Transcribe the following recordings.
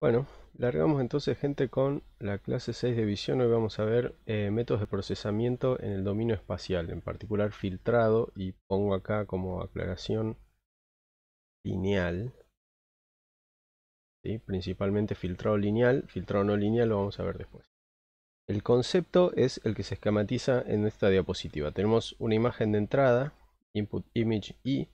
Bueno, largamos entonces gente con la clase 6 de visión. Hoy vamos a ver eh, métodos de procesamiento en el dominio espacial, en particular filtrado y pongo acá como aclaración lineal. Principalmente filtrado lineal, filtrado no lineal lo vamos a ver después. El concepto es el que se esquematiza en esta diapositiva. Tenemos una imagen de entrada, input image y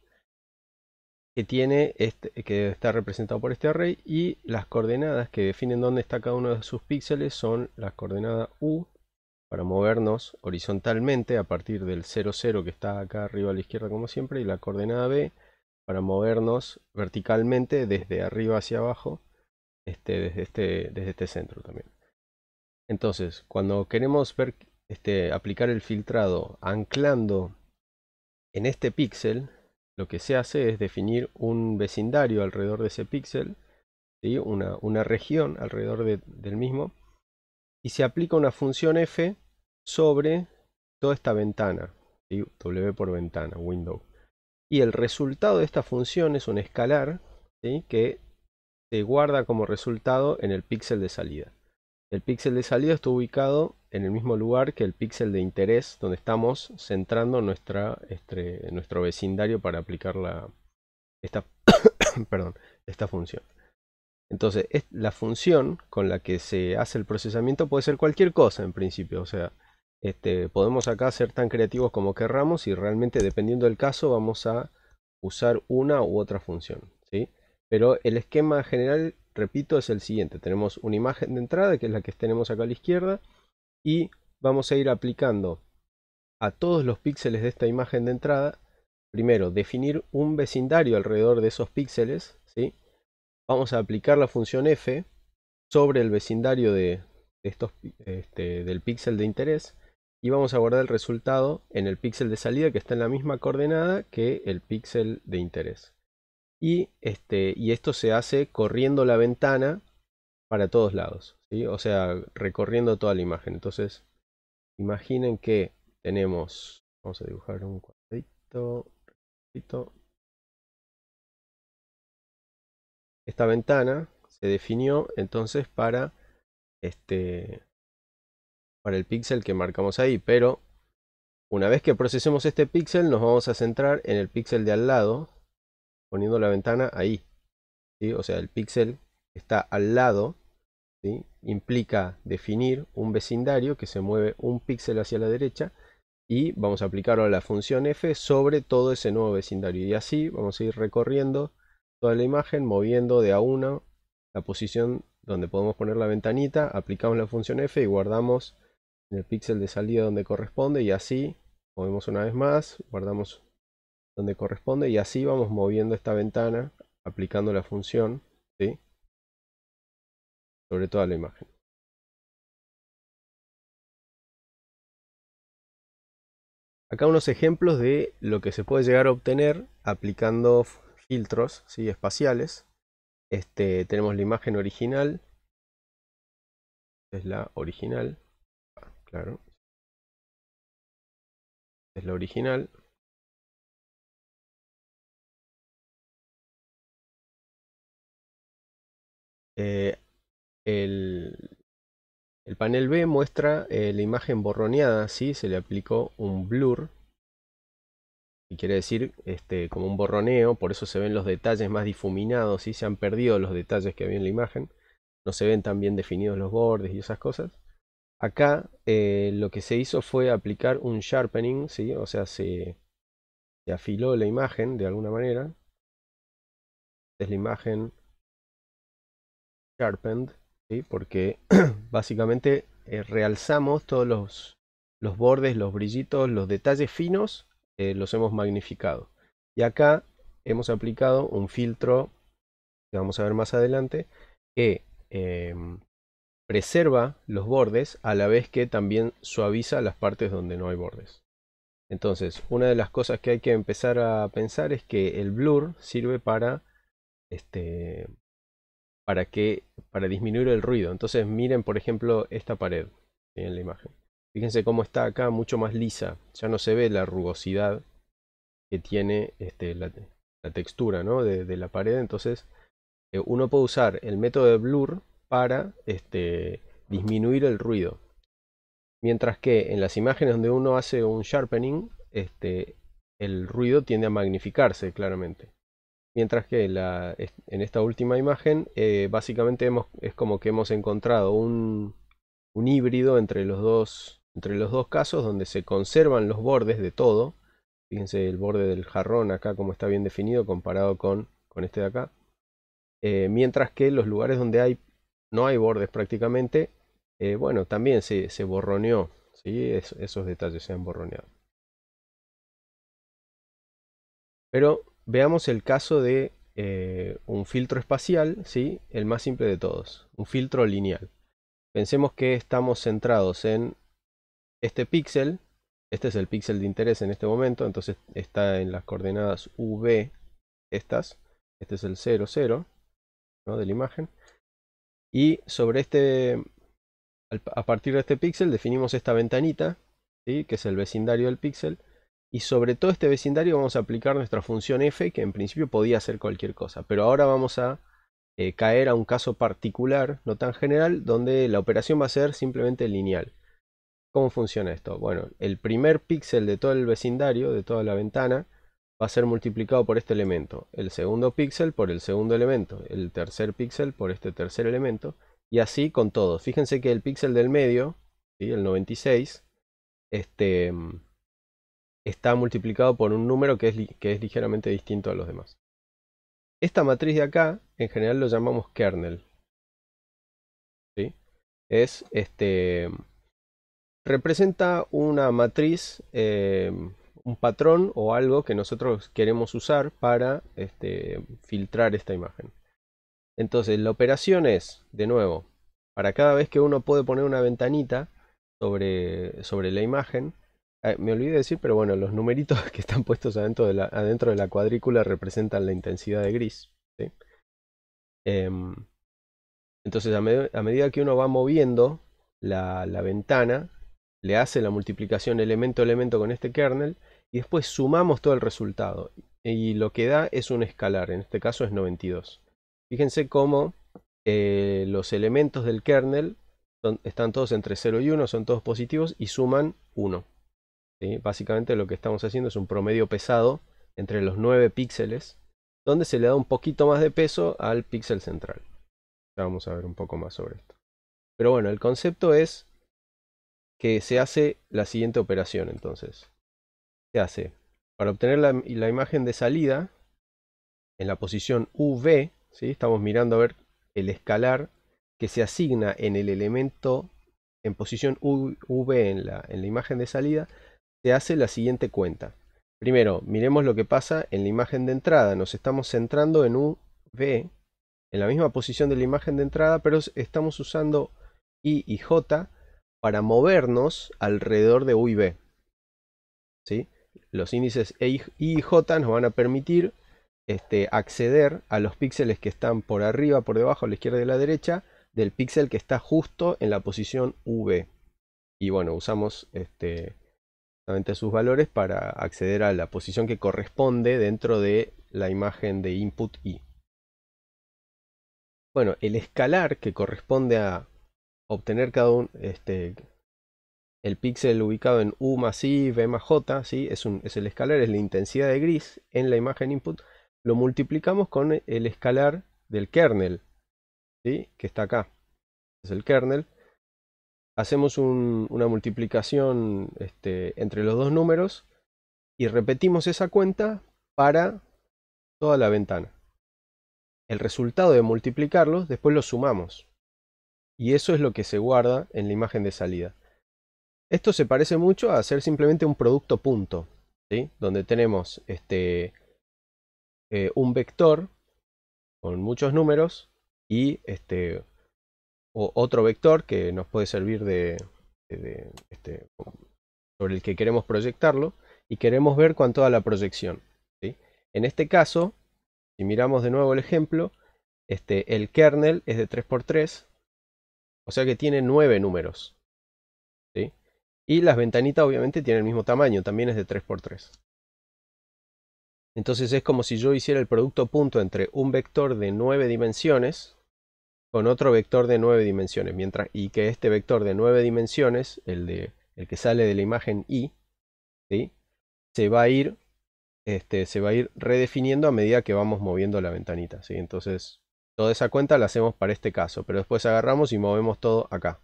que tiene este, que está representado por este array y las coordenadas que definen dónde está cada uno de sus píxeles son las coordenadas u para movernos horizontalmente a partir del 00 que está acá arriba a la izquierda como siempre y la coordenada b para movernos verticalmente desde arriba hacia abajo este, desde, este, desde este centro también entonces cuando queremos ver este, aplicar el filtrado anclando en este píxel lo que se hace es definir un vecindario alrededor de ese píxel, una, región alrededor del mismo, y se aplica una función f sobre toda esta ventana, w por ventana, window. Y el resultado de esta función es un escalar que se guarda como resultado en el píxel de salida. El píxel de salida está ubicado en el mismo lugar que el píxel de interés donde estamos centrando este, nuestro vecindario para aplicar esta, función. Entonces, la función con la que se hace el procesamiento puede ser cualquier cosa en principio. O sea, este, podemos acá ser tan creativos como querramos y realmente dependiendo del caso vamos a usar una u otra función. ¿sí? Pero el esquema general repito, es el siguiente. Tenemos una imagen de entrada, que es la que tenemos acá a la izquierda, y vamos a ir aplicando a todos los píxeles de esta imagen de entrada, primero, definir un vecindario alrededor de esos píxeles, ¿sí? Vamos a aplicar la función f sobre el vecindario de estos, este, del píxel de interés y vamos a guardar el resultado en el píxel de salida que está en la misma coordenada que el píxel de interés. Y, este, y esto se hace corriendo la ventana para todos lados, ¿sí? o sea, recorriendo toda la imagen. Entonces, imaginen que tenemos, vamos a dibujar un cuadrito, Esta ventana se definió entonces para este para el píxel que marcamos ahí, pero una vez que procesemos este píxel nos vamos a centrar en el píxel de al lado, poniendo la ventana ahí. O sea, el píxel está al lado. Implica definir un vecindario que se mueve un píxel hacia la derecha. Y vamos a aplicarlo a la función f sobre todo ese nuevo vecindario. Y así vamos a ir recorriendo toda la imagen, moviendo de a uno la posición donde podemos poner la ventanita. Aplicamos la función f y guardamos en el píxel de salida donde corresponde. Y así movemos una vez más, guardamos donde corresponde y así vamos moviendo esta ventana aplicando la función sobre toda la imagen. Acá unos ejemplos de lo que se puede llegar a obtener aplicando filtros espaciales. Este, tenemos la imagen original. Es la original. Ah, claro. Es la original. Eh, el, panel B muestra eh, la imagen borroneada, ¿sí? se le aplicó un blur, y quiere decir este, como un borroneo, por eso se ven los detalles más difuminados, ¿sí? se han perdido los detalles que había en la imagen, no se ven tan bien definidos los bordes y esas cosas. Acá eh, lo que se hizo fue aplicar un sharpening, ¿sí? o sea, se, se afiló la imagen de alguna manera. es la imagen porque básicamente eh, realzamos todos los, los, bordes, los brillitos, los detalles finos, eh, los hemos magnificado. Y acá hemos aplicado un filtro, que vamos a ver más adelante, que em, preserva los bordes a la vez que también suaviza las partes donde no hay bordes. Entonces, una de las cosas que hay que empezar a pensar es que el blur sirve para este, para que para disminuir el ruido. Entonces miren por ejemplo esta pared en la imagen. Fíjense cómo está acá mucho más lisa, ya no se ve la rugosidad que tiene este, la, textura ¿no? de, la pared. Entonces eh, uno puede usar el método de blur para este, disminuir el ruido. Mientras que en las imágenes donde uno hace un sharpening, este, el ruido tiende a magnificarse claramente. Mientras que en esta última imagen, eh, básicamente hemos, es como que hemos encontrado un, híbrido entre los, dos, entre los dos casos, donde se conservan los bordes de todo. Fíjense el borde del jarrón acá como está bien definido comparado con, con este de acá. Eh, mientras que los lugares donde hay, no hay bordes prácticamente, eh, bueno, también se, se borroneó. ¿sí? esos detalles se han borroneado. Pero Veamos el caso de eh, un filtro espacial, ¿sí? el más simple de todos, un filtro lineal. Pensemos que estamos centrados en este píxel, este es el píxel de interés en este momento, entonces está en las coordenadas V, estas, este es el 0, 0 ¿no? de la imagen, y sobre este, a partir de este píxel definimos esta ventanita, ¿sí? que es el vecindario del píxel, y sobre todo este vecindario vamos a aplicar nuestra función f que en principio podía hacer cualquier cosa pero ahora vamos a eh, caer a un caso particular no tan general donde la operación va a ser simplemente lineal ¿Cómo funciona esto? Bueno, el primer píxel de todo el vecindario, de toda la ventana, va a ser multiplicado por este elemento, el segundo píxel por el segundo elemento, el tercer píxel por este tercer elemento, y así con todos. Fíjense que el píxel del medio, el 96, este, mm, está multiplicado por un número que es, que es ligeramente distinto a los demás. Esta matriz de acá, en general lo llamamos kernel. Es este. Representa una matriz, eh, un patrón o algo que nosotros queremos usar para este, filtrar esta imagen. Entonces, la operación es, de nuevo, para cada vez que uno puede poner una ventanita sobre, sobre la imagen, me olvidé decir, pero bueno, los numeritos que están puestos adentro de la, cuadrícula representan la intensidad de gris. Em, entonces, a, medida que uno va moviendo la, ventana, le hace la multiplicación elemento a elemento con este kernel y después sumamos todo el resultado. Y lo que da es un escalar, en este caso es 92. Fíjense cómo eh, los elementos del kernel están todos entre 0 y 1, son todos positivos y suman 1. Básicamente lo que estamos haciendo es un promedio pesado entre los 9 píxeles, donde se le da un poquito más de peso al píxel central. Ya vamos a ver un poco más sobre esto. Pero bueno, el concepto es que se hace la siguiente operación entonces. Se hace, para obtener la, imagen de salida, en la posición V, si estamos mirando a ver el escalar que se asigna en el elemento en posición V en la, en la imagen de salida, se hace la siguiente cuenta. Primero, miremos lo que pasa en la imagen de entrada. Nos estamos centrando en v en la misma posición de la imagen de entrada, pero estamos usando I y J para movernos alrededor de U y B. Los índices e I y J nos van a permitir este, acceder a los píxeles que están por arriba, por debajo, a la izquierda y a la derecha, del píxel que está justo en la posición V. Y bueno, usamos este, sus valores para acceder a la posición que corresponde dentro de la imagen de input i. Bueno, el escalar que corresponde a obtener cada un, este, el píxel ubicado en U más I, B más J, ¿sí? es, un, es el escalar, es la intensidad de gris en la imagen input, lo multiplicamos con el escalar del kernel, ¿sí? que está acá, es el kernel, hacemos una multiplicación este, entre los dos números y repetimos esa cuenta para toda la ventana. El resultado de multiplicarlos después lo sumamos. Y eso es lo que se guarda en la imagen de salida. Esto se parece mucho a hacer simplemente un producto punto, donde tenemos este, eh, un vector con muchos números y este, o otro vector que nos puede servir de, este, sobre el que queremos proyectarlo y queremos ver cuánto da la proyección. En este caso, si miramos de nuevo el ejemplo, este, el kernel es de 3x3, o sea que tiene 9 números. Y las ventanitas obviamente tienen el mismo tamaño, también es de 3x3. Entonces es como si yo hiciera el producto punto entre un vector de 9 dimensiones, con otro vector de nueve dimensiones, mientras y que este vector de nueve dimensiones, el, de, el que sale de la imagen y, se va a ir este, se va a ir redefiniendo a medida que vamos moviendo la ventanita, ¿sí? Entonces, toda esa cuenta la hacemos para este caso, pero después agarramos y movemos todo acá.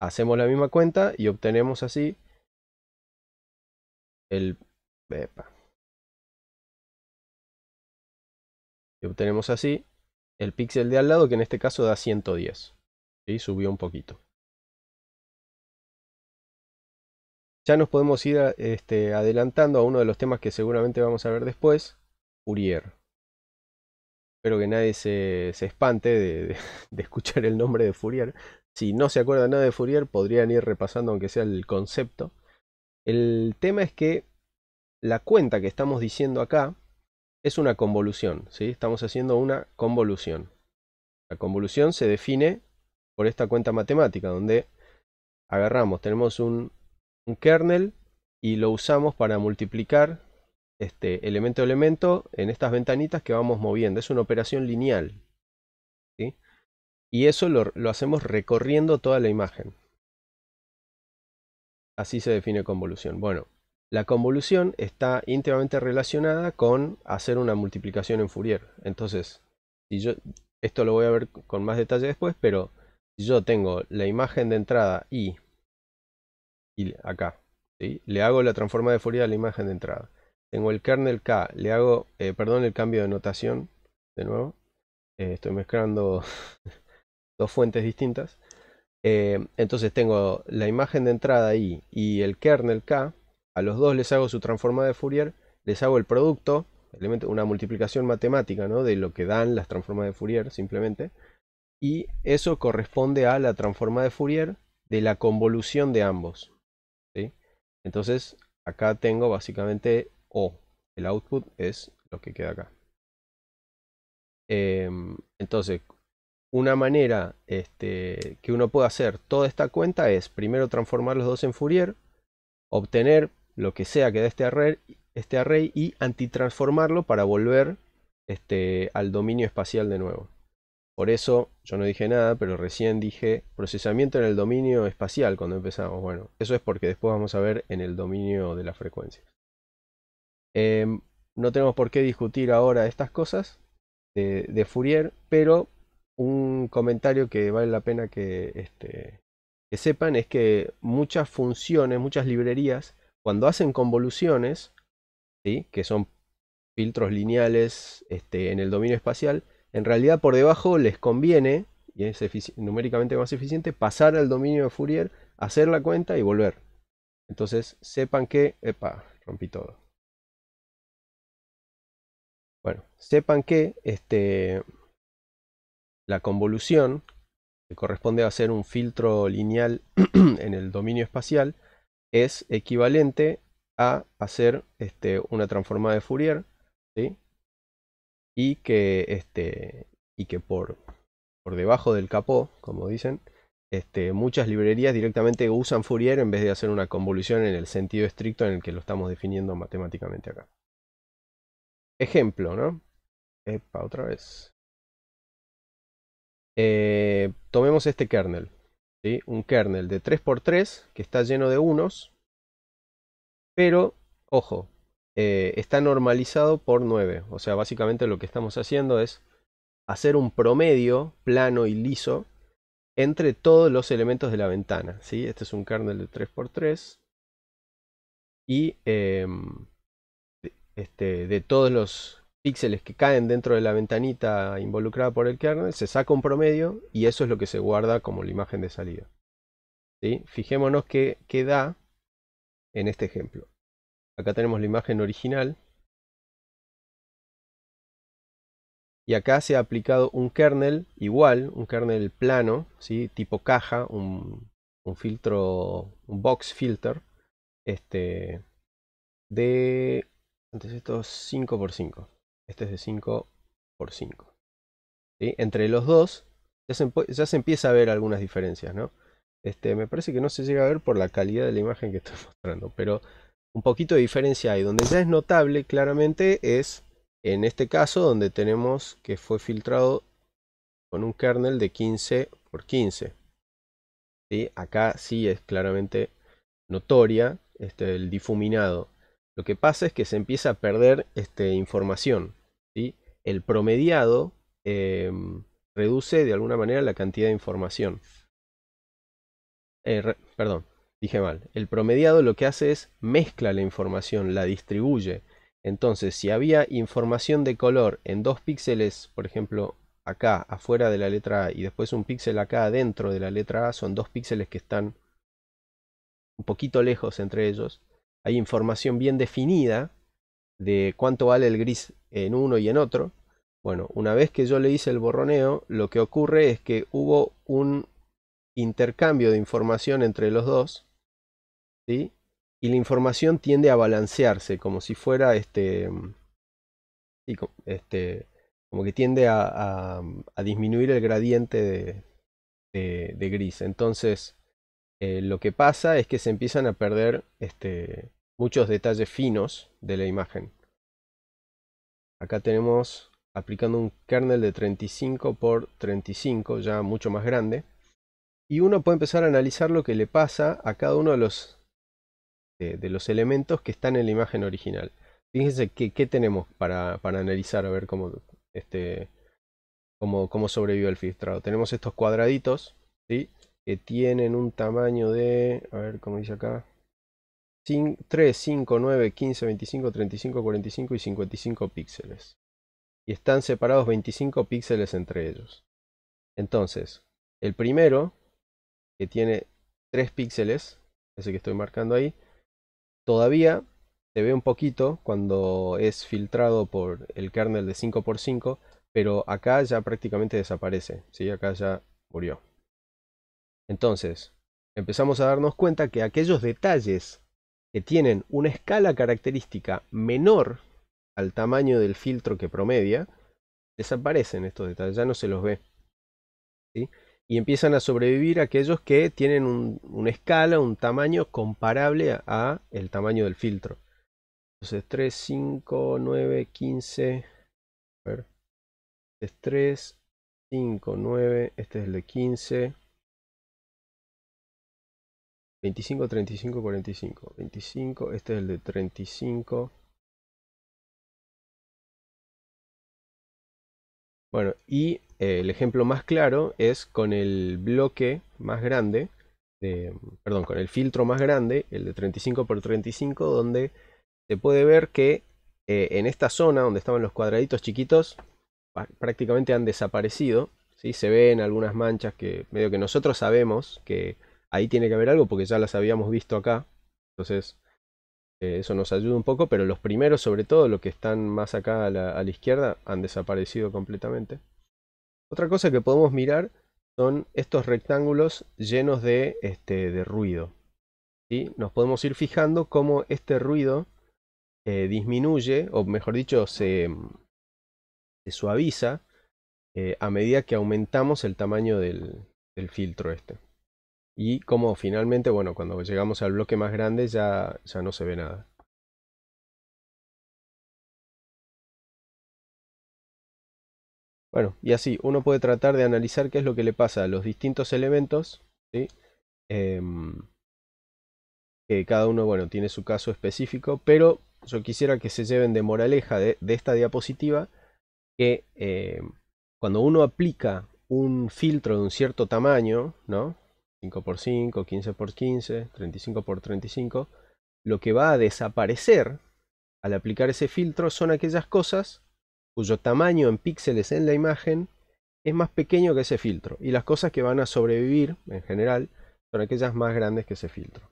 Hacemos la misma cuenta y obtenemos así el... Y obtenemos así el píxel de al lado, que en este caso da 110. Y Subió un poquito. Ya nos podemos ir este, adelantando a uno de los temas que seguramente vamos a ver después, Fourier. Espero que nadie se, espante de, escuchar el nombre de Fourier. Si no se acuerdan nada de Fourier, podrían ir repasando aunque sea el concepto. El tema es que la cuenta que estamos diciendo acá es una convolución. ¿sí? Estamos haciendo una convolución. La convolución se define por esta cuenta matemática, donde agarramos, tenemos un, kernel y lo usamos para multiplicar este elemento a elemento en estas ventanitas que vamos moviendo. Es una operación lineal. Y eso lo, lo hacemos recorriendo toda la imagen. Así se define convolución. Bueno, la convolución está íntimamente relacionada con hacer una multiplicación en Fourier. Entonces, si yo, esto lo voy a ver con más detalle después, pero si yo tengo la imagen de entrada y, y acá, ¿sí? le hago la transforma de Fourier a la imagen de entrada. Tengo el kernel K, le hago, eh, perdón el cambio de notación, de nuevo, eh, estoy mezclando dos fuentes distintas. Eh, entonces tengo la imagen de entrada i y el kernel K, a los dos les hago su transformada de Fourier, les hago el producto, una multiplicación matemática ¿no? de lo que dan las transformadas de Fourier simplemente. Y eso corresponde a la transformada de Fourier de la convolución de ambos. Entonces acá tengo básicamente O. El output es lo que queda acá. Em, entonces, una manera este, que uno puede hacer toda esta cuenta es primero transformar los dos en Fourier, obtener lo que sea que da este array, este array y antitransformarlo para volver este, al dominio espacial de nuevo. Por eso yo no dije nada, pero recién dije procesamiento en el dominio espacial cuando empezamos. Bueno, eso es porque después vamos a ver en el dominio de la frecuencia. Em, no tenemos por qué discutir ahora estas cosas de, de, Fourier, pero un comentario que vale la pena que este, sepan es que muchas funciones, muchas librerías cuando hacen convoluciones, que son filtros lineales este, en el dominio espacial, en realidad por debajo les conviene, y es numéricamente más eficiente, pasar al dominio de Fourier, hacer la cuenta y volver. Entonces sepan que, epa, rompí todo. Bueno, sepan que este, la convolución, que corresponde a hacer un filtro lineal en el dominio espacial, es equivalente a hacer este, una transformada de Fourier y que, este, y que por, por debajo del capó, como dicen, este, muchas librerías directamente usan Fourier en vez de hacer una convolución en el sentido estricto en el que lo estamos definiendo matemáticamente acá. Ejemplo, ¿no? otra vez. Eh, tomemos este kernel, un kernel de 3x3 que está lleno de unos, pero, ojo, eh, está normalizado por 9. O sea, básicamente lo que estamos haciendo es hacer un promedio plano y liso entre todos los elementos de la ventana. ¿sí? Este es un kernel de 3x3 y em, este, de todos los píxeles que caen dentro de la ventanita involucrada por el kernel, se saca un promedio y eso es lo que se guarda como la imagen de salida. Fijémonos que queda en este ejemplo. Acá tenemos la imagen original. Y acá se ha aplicado un kernel igual, un kernel plano, ¿sí? tipo caja, un, filtro, un box filter, este, de entonces 5x5. Este es de 5 por 5. Entre los dos ya se, empieza a ver algunas diferencias, ¿no? Este, me parece que no se llega a ver por la calidad de la imagen que estoy mostrando, pero un poquito de diferencia hay. Donde ya es notable claramente es en este caso donde tenemos que fue filtrado con un kernel de 15 por 15. Acá sí es claramente notoria este, el difuminado. Lo que pasa es que se empieza a perder este, información. El promediado em, reduce de alguna manera la cantidad de información. Eh, perdón, dije mal. El promediado lo que hace es mezcla la información, la distribuye. Entonces, si había información de color en dos píxeles, por ejemplo, acá afuera de la letra A y después un píxel acá adentro de la letra A, son dos píxeles que están un poquito lejos entre ellos. Hay información bien definida de cuánto vale el gris en uno y en otro. Bueno, una vez que yo le hice el borroneo, lo que ocurre es que hubo un intercambio de información entre los dos, Y la información tiende a balancearse, como si fuera este, este como que tiende a, disminuir el gradiente de, gris. Entonces, eh, lo que pasa es que se empiezan a perder este, muchos detalles finos de la imagen acá tenemos aplicando un kernel de 35 por 35 ya mucho más grande y uno puede empezar a analizar lo que le pasa a cada uno de los de, los elementos que están en la imagen original fíjense qué, tenemos para, analizar a ver cómo este cómo, cómo sobrevive el filtrado tenemos estos cuadraditos ¿sí? que tienen un tamaño de a ver cómo dice acá 3, 5, 9, 15, 25, 35, 45 y 55 píxeles. Y están separados 25 píxeles entre ellos. Entonces, el primero, que tiene 3 píxeles, ese que estoy marcando ahí, todavía se ve un poquito cuando es filtrado por el kernel de 5x5, pero acá ya prácticamente desaparece, ¿sí? acá ya murió. Entonces, empezamos a darnos cuenta que aquellos detalles que tienen una escala característica menor al tamaño del filtro que promedia, desaparecen estos detalles, ya no se los ve. Y empiezan a sobrevivir aquellos que tienen una escala, un tamaño comparable a, el tamaño del filtro. Entonces 3, 5, 9, 15. A ver. Este es 3, 5, 9. Este es el de 15. 25, 35, 45. 25, este es el de 35. Bueno, y eh, el ejemplo más claro es con el bloque más grande, perdón, con el filtro más grande, el de 35 por 35, donde se puede ver que eh, en esta zona donde estaban los cuadraditos chiquitos, prácticamente han desaparecido. ¿sí? Se ven algunas manchas que medio que nosotros sabemos que ahí tiene que haber algo porque ya las habíamos visto acá. Entonces, eh, eso nos ayuda un poco, pero los primeros, sobre todo, los que están más acá a la, izquierda, han desaparecido completamente. Otra cosa que podemos mirar son estos rectángulos llenos de, este, de ruido. Nos podemos ir fijando cómo este ruido eh, disminuye, o mejor dicho, se, suaviza eh, a medida que aumentamos el tamaño del filtro este. Y como finalmente, bueno, cuando llegamos al bloque más grande ya, ya no se ve nada. Bueno, y así uno puede tratar de analizar qué es lo que le pasa a los distintos elementos, em, que cada uno, bueno, tiene su caso específico, pero yo quisiera que se lleven de moraleja de, esta diapositiva que eh, cuando uno aplica un filtro de un cierto tamaño, ¿no? 5x5, 15x15, 35x35, lo que va a desaparecer al aplicar ese filtro son aquellas cosas cuyo tamaño en píxeles en la imagen es más pequeño que ese filtro. Y las cosas que van a sobrevivir, en general, son aquellas más grandes que ese filtro.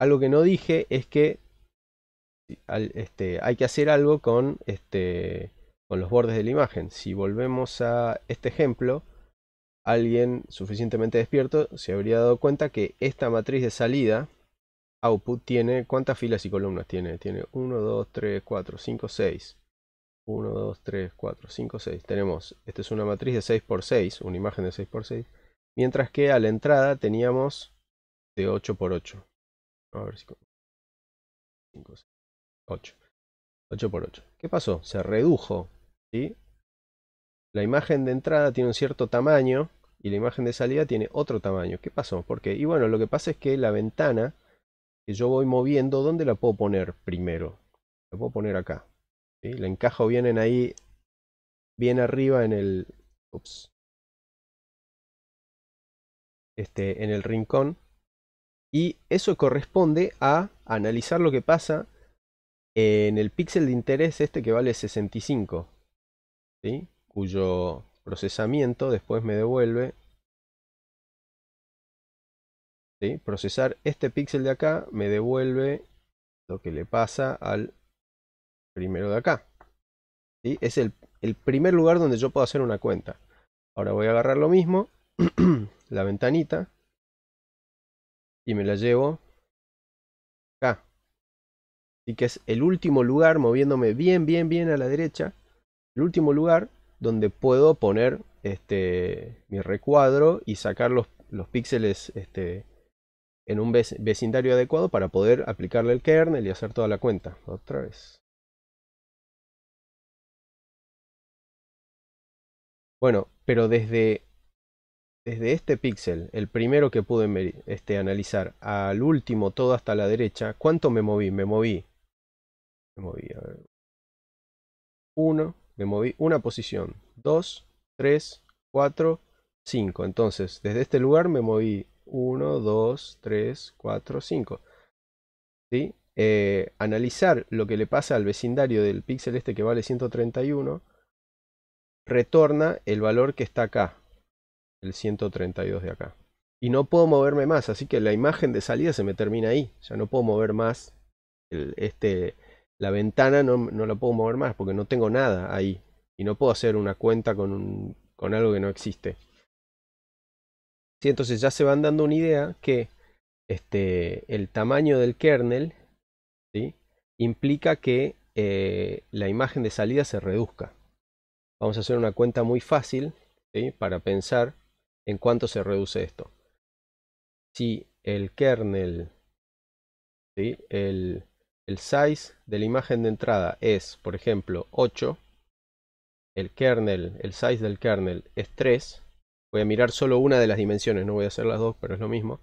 Algo que no dije es que este, hay que hacer algo este, con los bordes de la imagen. Si volvemos a este ejemplo, alguien suficientemente despierto se habría dado cuenta que esta matriz de salida, output, tiene cuántas filas y columnas tiene. Tiene 1, 2, 3, 4, 5, 6. 1, 2, 3, 4, 5, 6. Tenemos, esta es una matriz de 6x6, una imagen de 6x6. Mientras que a la entrada teníamos de 8x8. A ver si... 5, 8. 8 x 8. ¿Qué pasó? Se redujo ¿sí? La imagen de entrada tiene un cierto tamaño y la imagen de salida tiene otro tamaño. ¿Qué pasó? ¿Por qué? Y bueno, lo que pasa es que la ventana que yo voy moviendo, ¿dónde la puedo poner primero? La puedo poner acá. La encajo bien en ahí, bien arriba en el... Este, en el rincón. Y eso corresponde a analizar lo que pasa en el píxel de interés este que vale 65. ¿sí? cuyo procesamiento después me devuelve procesar este píxel de acá me devuelve lo que le pasa al primero de acá y es el, el primer lugar donde yo puedo hacer una cuenta ahora voy a agarrar lo mismo la ventanita y me la llevo acá y que es el último lugar moviéndome bien bien bien a la derecha el último lugar donde puedo poner este, mi recuadro y sacar los, píxeles este, en un vecindario adecuado para poder aplicarle el kernel y hacer toda la cuenta. Otra vez. Bueno, pero desde, desde este píxel, el primero que pude este, analizar, al último, todo hasta la derecha, ¿cuánto me moví? Me moví. Me moví, me moví una posición, 2, 3, 4, 5. Entonces, desde este lugar me moví 1, 2, 3, 4, 5. ¿Sí? Eh, analizar lo que le pasa al vecindario del píxel este que vale 131 retorna el valor que está acá, el 132 de acá. Y no puedo moverme más, así que la imagen de salida se me termina ahí. Ya no puedo mover más el, este, la ventana no, la puedo mover más porque no tengo nada ahí. Y no puedo hacer una cuenta con, algo que no existe. entonces ya se van dando una idea que este, el tamaño del kernel implica que eh, la imagen de salida se reduzca. Vamos a hacer una cuenta muy fácil para pensar en cuánto se reduce esto. Si el kernel, el, el size de la imagen de entrada es, por ejemplo, 8, el kernel, el size del kernel es 3, voy a mirar solo una de las dimensiones, no voy a hacer las dos, pero es lo mismo.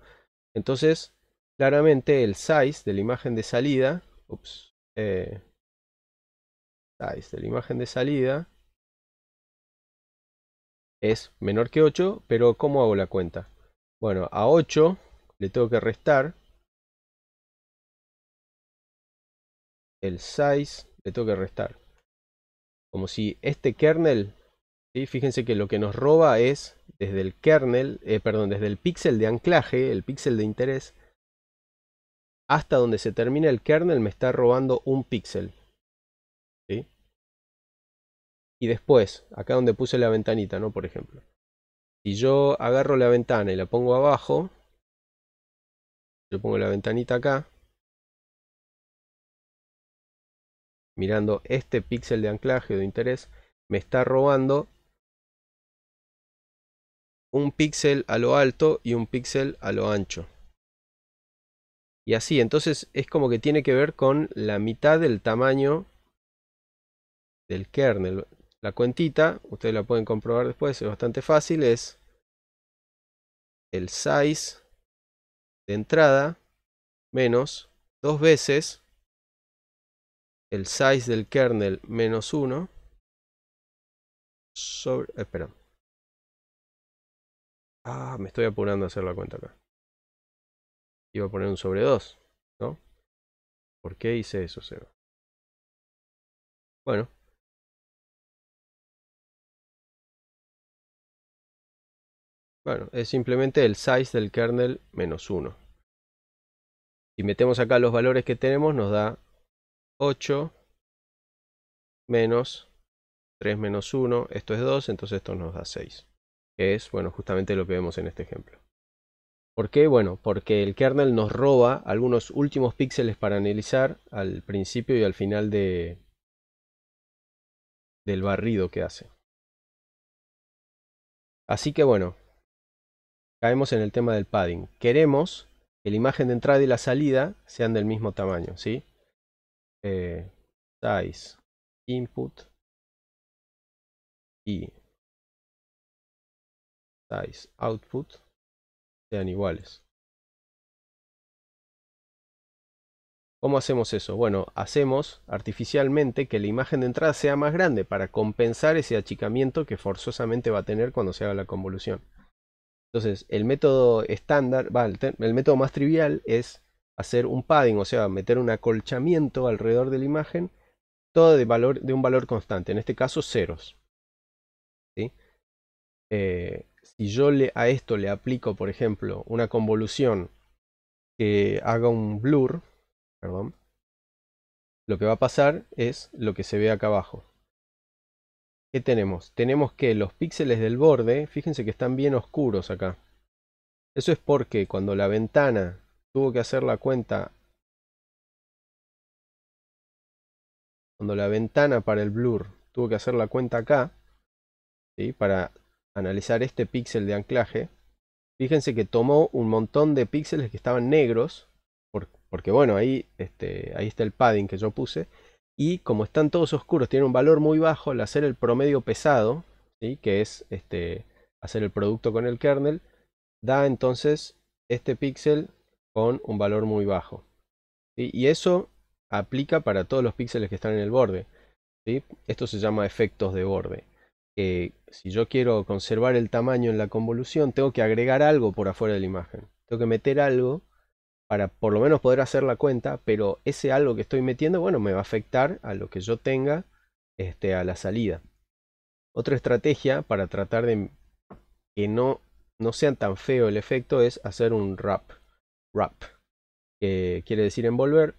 Entonces, claramente el size de la imagen de salida, ups, eh, size de la imagen de salida es menor que 8, pero ¿cómo hago la cuenta? Bueno, a 8 le tengo que restar el size, le tengo que restar. Como si este kernel, fíjense que lo que nos roba es desde el kernel, eh, perdón, desde el píxel de anclaje, el píxel de interés, hasta donde se termina el kernel me está robando un píxel. Y después, acá donde puse la ventanita, ¿no? Por ejemplo. Si yo agarro la ventana y la pongo abajo, yo pongo la ventanita acá, mirando este píxel de anclaje de interés, me está robando un píxel a lo alto y un píxel a lo ancho. Y así, entonces es como que tiene que ver con la mitad del tamaño del kernel. La cuentita, ustedes la pueden comprobar después, es bastante fácil, es el size de entrada menos dos veces el size del kernel menos 1 sobre... Eh, espera. Ah, me estoy apurando a hacer la cuenta acá. Iba a poner un sobre 2, ¿no? ¿Por qué hice eso, Seba? Bueno. Bueno, es simplemente el size del kernel menos 1. Si metemos acá los valores que tenemos, nos da 8 menos 3 menos 1, esto es 2, entonces esto nos da 6. Que es, bueno, justamente lo que vemos en este ejemplo. ¿Por qué? Bueno, porque el kernel nos roba algunos últimos píxeles para analizar al principio y al final de, del barrido que hace. Así que bueno, caemos en el tema del padding. Queremos que la imagen de entrada y la salida sean del mismo tamaño, ¿sí? Eh, size input y size output sean iguales. ¿Cómo hacemos eso? Bueno, hacemos artificialmente que la imagen de entrada sea más grande para compensar ese achicamiento que forzosamente va a tener cuando se haga la convolución. Entonces, el método estándar, el método más trivial es hacer un padding, o sea, meter un acolchamiento alrededor de la imagen, todo de, un valor constante, en este caso ceros. Eh, si yo a esto le aplico, por ejemplo, una convolución que haga un blur, perdón, lo que va a pasar es lo que se ve acá abajo. ¿Qué tenemos? Tenemos que los píxeles del borde, fíjense que están bien oscuros acá. Eso es porque cuando la ventana tuvo que hacer la cuenta cuando la ventana para el blur tuvo que hacer la cuenta acá para analizar este píxel de anclaje fíjense que tomó un montón de píxeles que estaban negros porque bueno ahí, este, ahí está el padding que yo puse y como están todos oscuros tiene un valor muy bajo al hacer el promedio pesado ¿sí? que es este, hacer el producto con el kernel da entonces este píxel con un valor muy bajo. Y eso aplica para todos los píxeles que están en el borde. ¿sí? Esto se llama efectos de borde. si yo quiero conservar el tamaño en la convolución, tengo que agregar algo por afuera de la imagen. Tengo que meter algo para por lo menos poder hacer la cuenta, pero ese algo que estoy metiendo, bueno, me va a afectar a lo que yo tenga este, a la salida. Otra estrategia para tratar de que no, no sea tan feo el efecto es hacer un wrap que quiere decir envolver,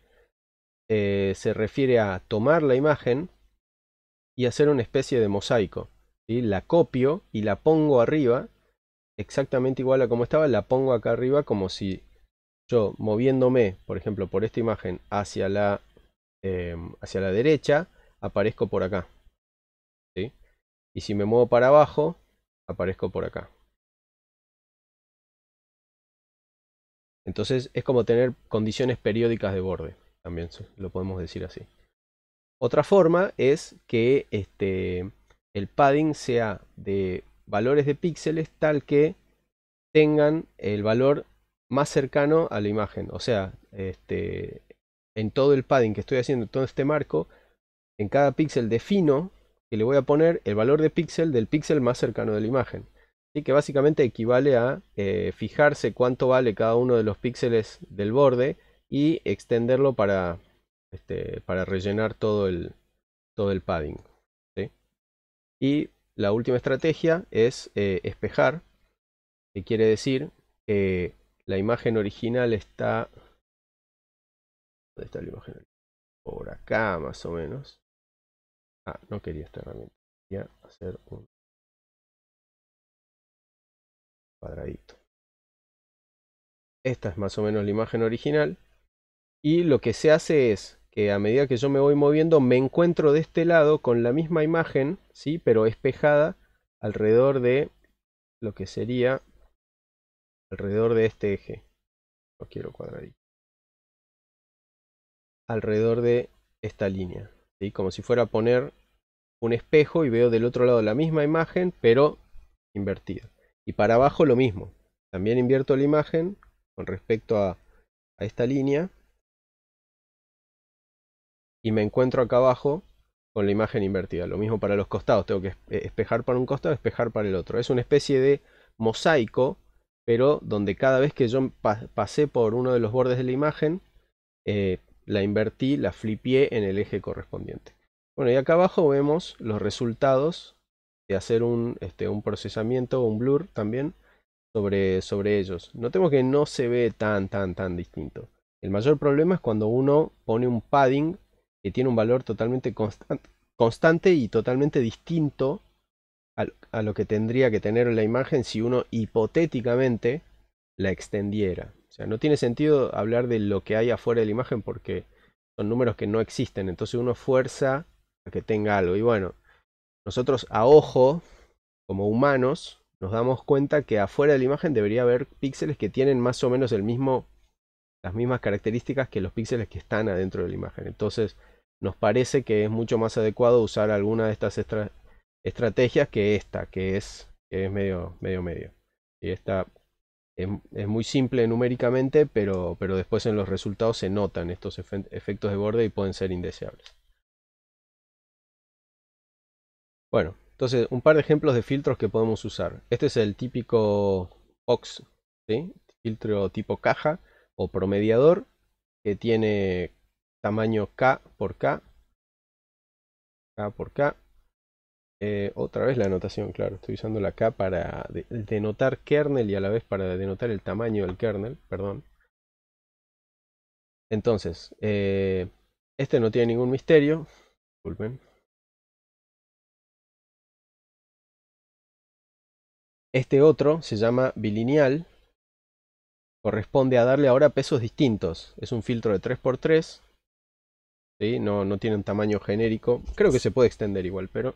eh, se refiere a tomar la imagen y hacer una especie de mosaico. La copio y la pongo arriba, exactamente igual a como estaba, la pongo acá arriba como si yo moviéndome, por ejemplo, por esta imagen hacia la, em, hacia la derecha, aparezco por acá. Y si me muevo para abajo, aparezco por acá. Entonces es como tener condiciones periódicas de borde, también lo podemos decir así. Otra forma es que este, el padding sea de valores de píxeles tal que tengan el valor más cercano a la imagen. O sea, este, en todo el padding que estoy haciendo, en todo este marco, en cada píxel defino que le voy a poner el valor de píxel del píxel más cercano de la imagen que básicamente equivale a eh, fijarse cuánto vale cada uno de los píxeles del borde y extenderlo para, este, para rellenar todo el, todo el padding. Y la última estrategia es eh, espejar, que quiere decir que la imagen original está... está la imagen Por acá más o menos. Ah, no quería esta herramienta. Quería hacer un Esta es más o menos la imagen original. Y lo que se hace es que a medida que yo me voy moviendo me encuentro de este lado con la misma imagen, ¿sí? pero espejada alrededor de lo que sería alrededor de este eje. Lo quiero cuadradito. Alrededor de esta línea. ¿sí? Como si fuera a poner un espejo y veo del otro lado la misma imagen, pero invertida. Y para abajo lo mismo. También invierto la imagen con respecto a, esta línea. Y me encuentro acá abajo con la imagen invertida. Lo mismo para los costados. Tengo que espejar para un costado, espejar para el otro. Es una especie de mosaico, pero donde cada vez que yo pasé por uno de los bordes de la imagen, eh, la invertí, la flipié en el eje correspondiente. Bueno, y acá abajo vemos los resultados de hacer un, este, un procesamiento un blur también sobre, sobre ellos. Notemos que no se ve tan, tan, tan distinto. El mayor problema es cuando uno pone un padding que tiene un valor totalmente constante, constante y totalmente distinto a, a lo que tendría que tener la imagen si uno hipotéticamente la extendiera. O sea, no tiene sentido hablar de lo que hay afuera de la imagen porque son números que no existen. Entonces uno fuerza a que tenga algo. Y bueno, nosotros a ojo, como humanos, nos damos cuenta que afuera de la imagen debería haber píxeles que tienen más o menos el mismo, las mismas características que los píxeles que están adentro de la imagen. Entonces, nos parece que es mucho más adecuado usar alguna de estas estrategias que esta, que es, es medio, medio, medio. Y esta es, muy simple numéricamente, pero, pero después en los resultados se notan estos efectos de borde y pueden ser indeseables. Bueno, entonces un par de ejemplos de filtros que podemos usar. Este es el típico OX, ¿sí? filtro tipo caja o promediador que tiene tamaño K por K. K por K. Eh, otra vez la anotación, claro, estoy usando la K para denotar kernel y a la vez para denotar el tamaño del kernel, perdón. Entonces, eh, este no tiene ningún misterio. Disculpen. Este otro se llama bilineal, corresponde a darle ahora pesos distintos. Es un filtro de 3x3, ¿sí? no, no tiene un tamaño genérico, creo que se puede extender igual, pero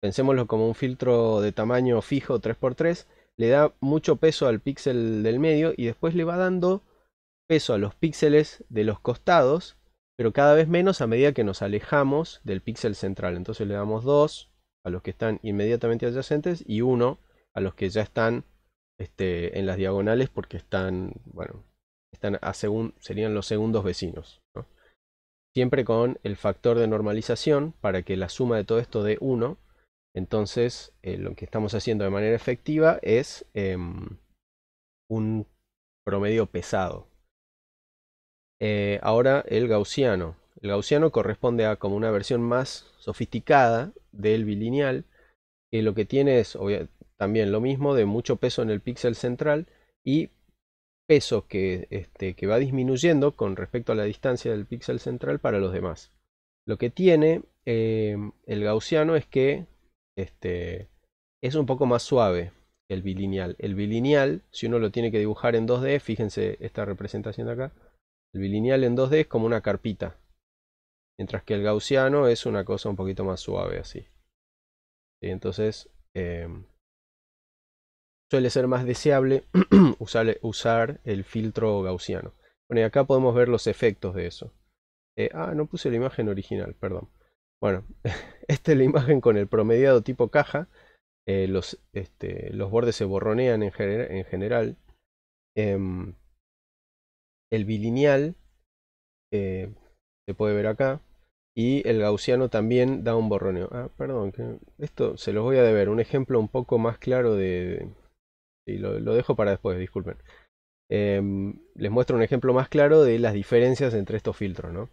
pensémoslo como un filtro de tamaño fijo 3x3, le da mucho peso al píxel del medio y después le va dando peso a los píxeles de los costados, pero cada vez menos a medida que nos alejamos del píxel central. Entonces le damos 2 a los que están inmediatamente adyacentes y 1 a los que ya están este, en las diagonales porque están, bueno, están a según serían los segundos vecinos. Siempre con el factor de normalización para que la suma de todo esto dé 1. Entonces, eh, lo que estamos haciendo de manera efectiva es em, un promedio pesado. Eh, ahora el gaussiano. El gaussiano corresponde a como una versión más sofisticada del bilineal, que lo que tiene es, también lo mismo de mucho peso en el píxel central y peso que, este, que va disminuyendo con respecto a la distancia del píxel central para los demás. Lo que tiene em, el gaussiano es que este, es un poco más suave que el bilineal. El bilineal, si uno lo tiene que dibujar en 2D, fíjense esta representación de acá, el bilineal en 2D es como una carpita, mientras que el gaussiano es una cosa un poquito más suave así. entonces, em, suele ser más deseable usar, el filtro gaussiano. Bueno, y acá podemos ver los efectos de eso. Eh, ah, no puse la imagen original, perdón. Bueno, esta es la imagen con el promediado tipo caja. Eh, los, este, los, bordes se borronean en, general. Em, el bilineal eh, se puede ver acá. Y el gaussiano también da un borroneo. Ah, perdón, esto se los voy a deber. Un ejemplo un poco más claro de, y lo, dejo para después, disculpen. Em, les muestro un ejemplo más claro de las diferencias entre estos filtros, ¿no?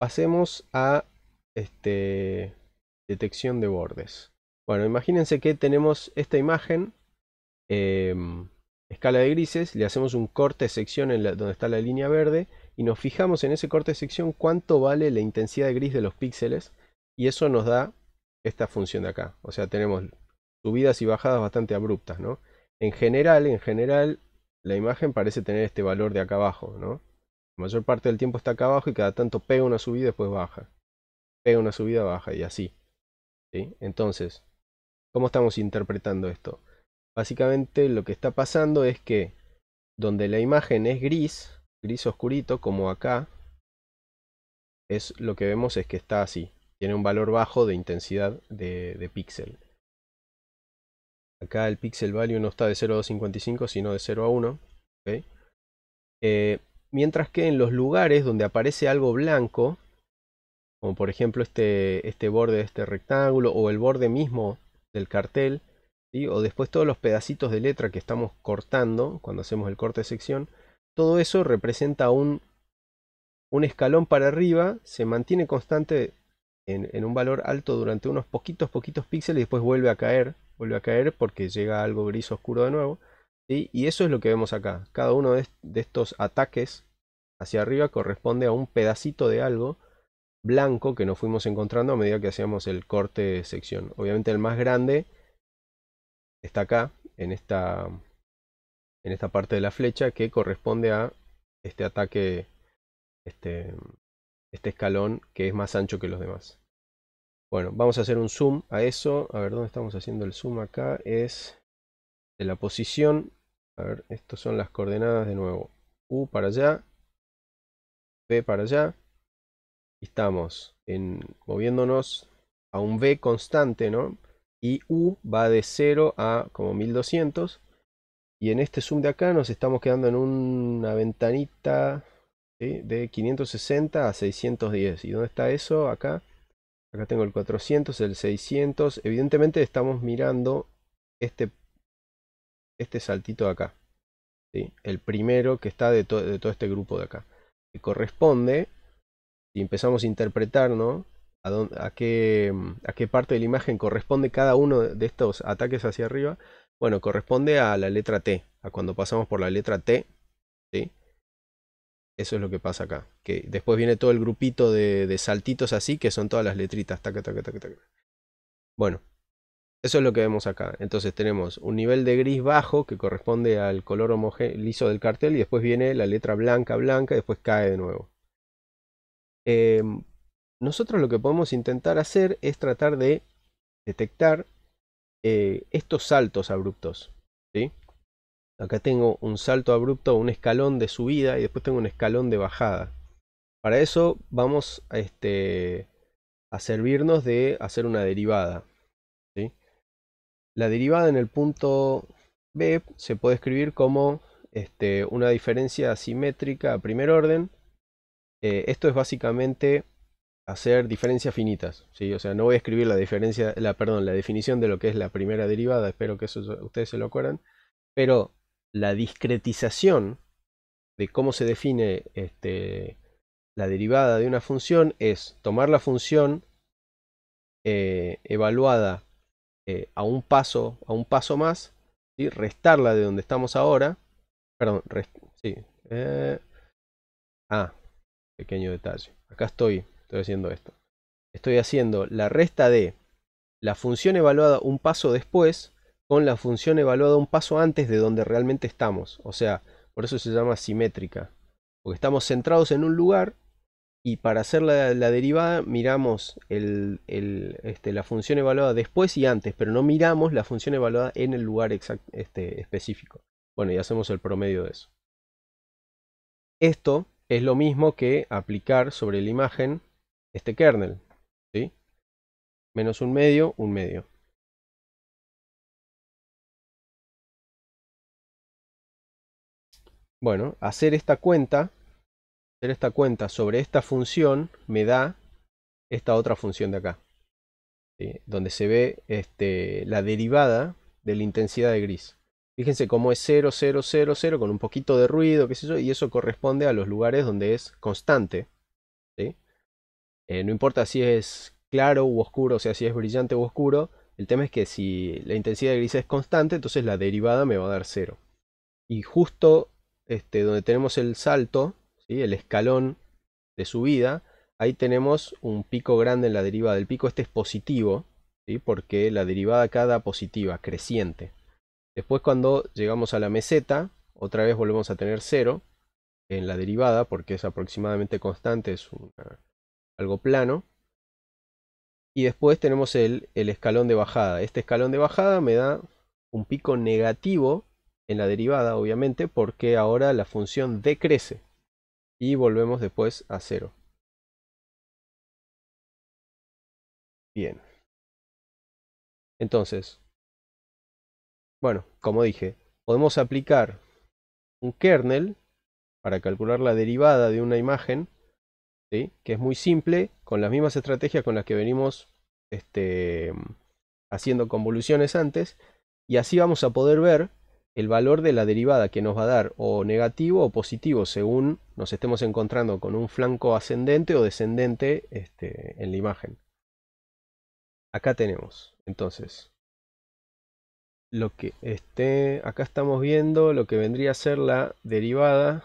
Pasemos a este, detección de bordes. Bueno, imagínense que tenemos esta imagen, em, escala de grises, le hacemos un corte de sección en donde está la línea verde y nos fijamos en ese corte de sección cuánto vale la intensidad de gris de los píxeles y eso nos da esta función de acá. O sea, tenemos subidas y bajadas bastante abruptas, ¿no? En general, en general, la imagen parece tener este valor de acá abajo, ¿no? La mayor parte del tiempo está acá abajo y cada tanto pega una subida y después baja. Pega una subida, baja y así. ¿sí? Entonces, ¿cómo estamos interpretando esto? Básicamente lo que está pasando es que donde la imagen es gris, gris oscurito, como acá, es lo que vemos es que está así tiene un valor bajo de intensidad de, píxel. Acá el pixel value no está de 0 a 255, sino de 0 a 1. Eh, mientras que en los lugares donde aparece algo blanco, como por ejemplo este, este borde de este rectángulo o el borde mismo del cartel, o después todos los pedacitos de letra que estamos cortando cuando hacemos el corte de sección, todo eso representa un escalón para arriba, se mantiene constante en, un valor alto durante unos poquitos, poquitos píxeles y después vuelve a caer, vuelve a caer porque llega algo gris oscuro de nuevo. Y eso es lo que vemos acá. Cada uno de, estos ataques hacia arriba corresponde a un pedacito de algo blanco que nos fuimos encontrando a medida que hacíamos el corte de sección. Obviamente el más grande está acá, en esta, en esta parte de la flecha, que corresponde a este ataque este, este escalón que es más ancho que los demás. Bueno, vamos a hacer un zoom a eso. A ver, ¿dónde estamos haciendo el zoom acá? Es de la posición. A ver, estas son las coordenadas de nuevo. U para allá. V para allá. Y estamos en, moviéndonos a un B constante, ¿no? Y U va de 0 a como 1200. Y en este zoom de acá nos estamos quedando en una ventanita de 560 a 610. ¿Y dónde está eso? Acá. Acá tengo el 400, el 600. Evidentemente estamos mirando este, este saltito de acá. ¿sí? El primero que está de, todo este grupo de acá. Que corresponde, si empezamos a interpretar, ¿no? A, a, qué, a qué parte de la imagen corresponde cada uno de estos ataques hacia arriba. Bueno, corresponde a la letra T, a cuando pasamos por la letra T, ¿sí? Eso es lo que pasa acá. Que después viene todo el grupito de, saltitos así, que son todas las letritas. Taca, taca, taca, bueno, eso es lo que vemos acá. Entonces tenemos un nivel de gris bajo que corresponde al color liso del cartel y después viene la letra blanca, blanca y después cae de nuevo. Em, nosotros lo que podemos intentar hacer es tratar de detectar eh, estos saltos abruptos. ¿sí? Acá tengo un salto abrupto, un escalón de subida y después tengo un escalón de bajada. Para eso vamos a, este, a servirnos de hacer una derivada. La derivada en el punto B se puede escribir como este, una diferencia asimétrica a primer orden. Eh, esto es básicamente hacer diferencias finitas. O sea, no voy a escribir la, definición de lo que es la primera derivada, espero que eso ustedes se lo acuerdan. Pero la discretización de cómo se define este, la derivada de una función es tomar la función eh, evaluada eh, a un paso a un paso más y restarla de donde estamos ahora perdón sí eh, ah pequeño detalle acá estoy estoy haciendo esto estoy haciendo la resta de la función evaluada un paso después la función evaluada un paso antes de donde realmente estamos. O sea, por eso se llama simétrica. Porque estamos centrados en un lugar y para hacer la, derivada miramos este, la función evaluada después y antes, pero no miramos la función evaluada en el lugar este, específico. Bueno, y hacemos el promedio de eso. Esto es lo mismo que aplicar sobre la imagen este kernel. ¿sí? Menos un medio, un medio. Bueno, hacer esta cuenta, hacer esta cuenta sobre esta función me da esta otra función de acá, donde se ve este, la derivada de la intensidad de gris. Fíjense cómo es 0, 0, 0, 0, con un poquito de ruido, qué sé yo, y eso corresponde a los lugares donde es constante. Eh, no importa si es claro u oscuro, o sea, si es brillante u oscuro, el tema es que si la intensidad de gris es constante, entonces la derivada me va a dar 0. Y justo este, donde tenemos el salto, el escalón de subida, ahí tenemos un pico grande en la derivada. El pico este es positivo, porque la derivada acá da positiva, creciente. Después cuando llegamos a la meseta, otra vez volvemos a tener cero en la derivada, porque es aproximadamente constante, es algo plano. Y después tenemos el escalón de bajada. Este escalón de bajada me da un pico negativo en la derivada, obviamente, porque ahora la función decrece. Y volvemos después a cero. Bien. Entonces, bueno, como dije, podemos aplicar un kernel para calcular la derivada de una imagen, que es muy simple, con las mismas estrategias con las que venimos este, haciendo convoluciones antes, y así vamos a poder ver el valor de la derivada que nos va a dar o negativo o positivo según nos estemos encontrando con un flanco ascendente o descendente este, en la imagen. Acá tenemos, entonces, lo que esté, acá estamos viendo lo que vendría a ser la derivada.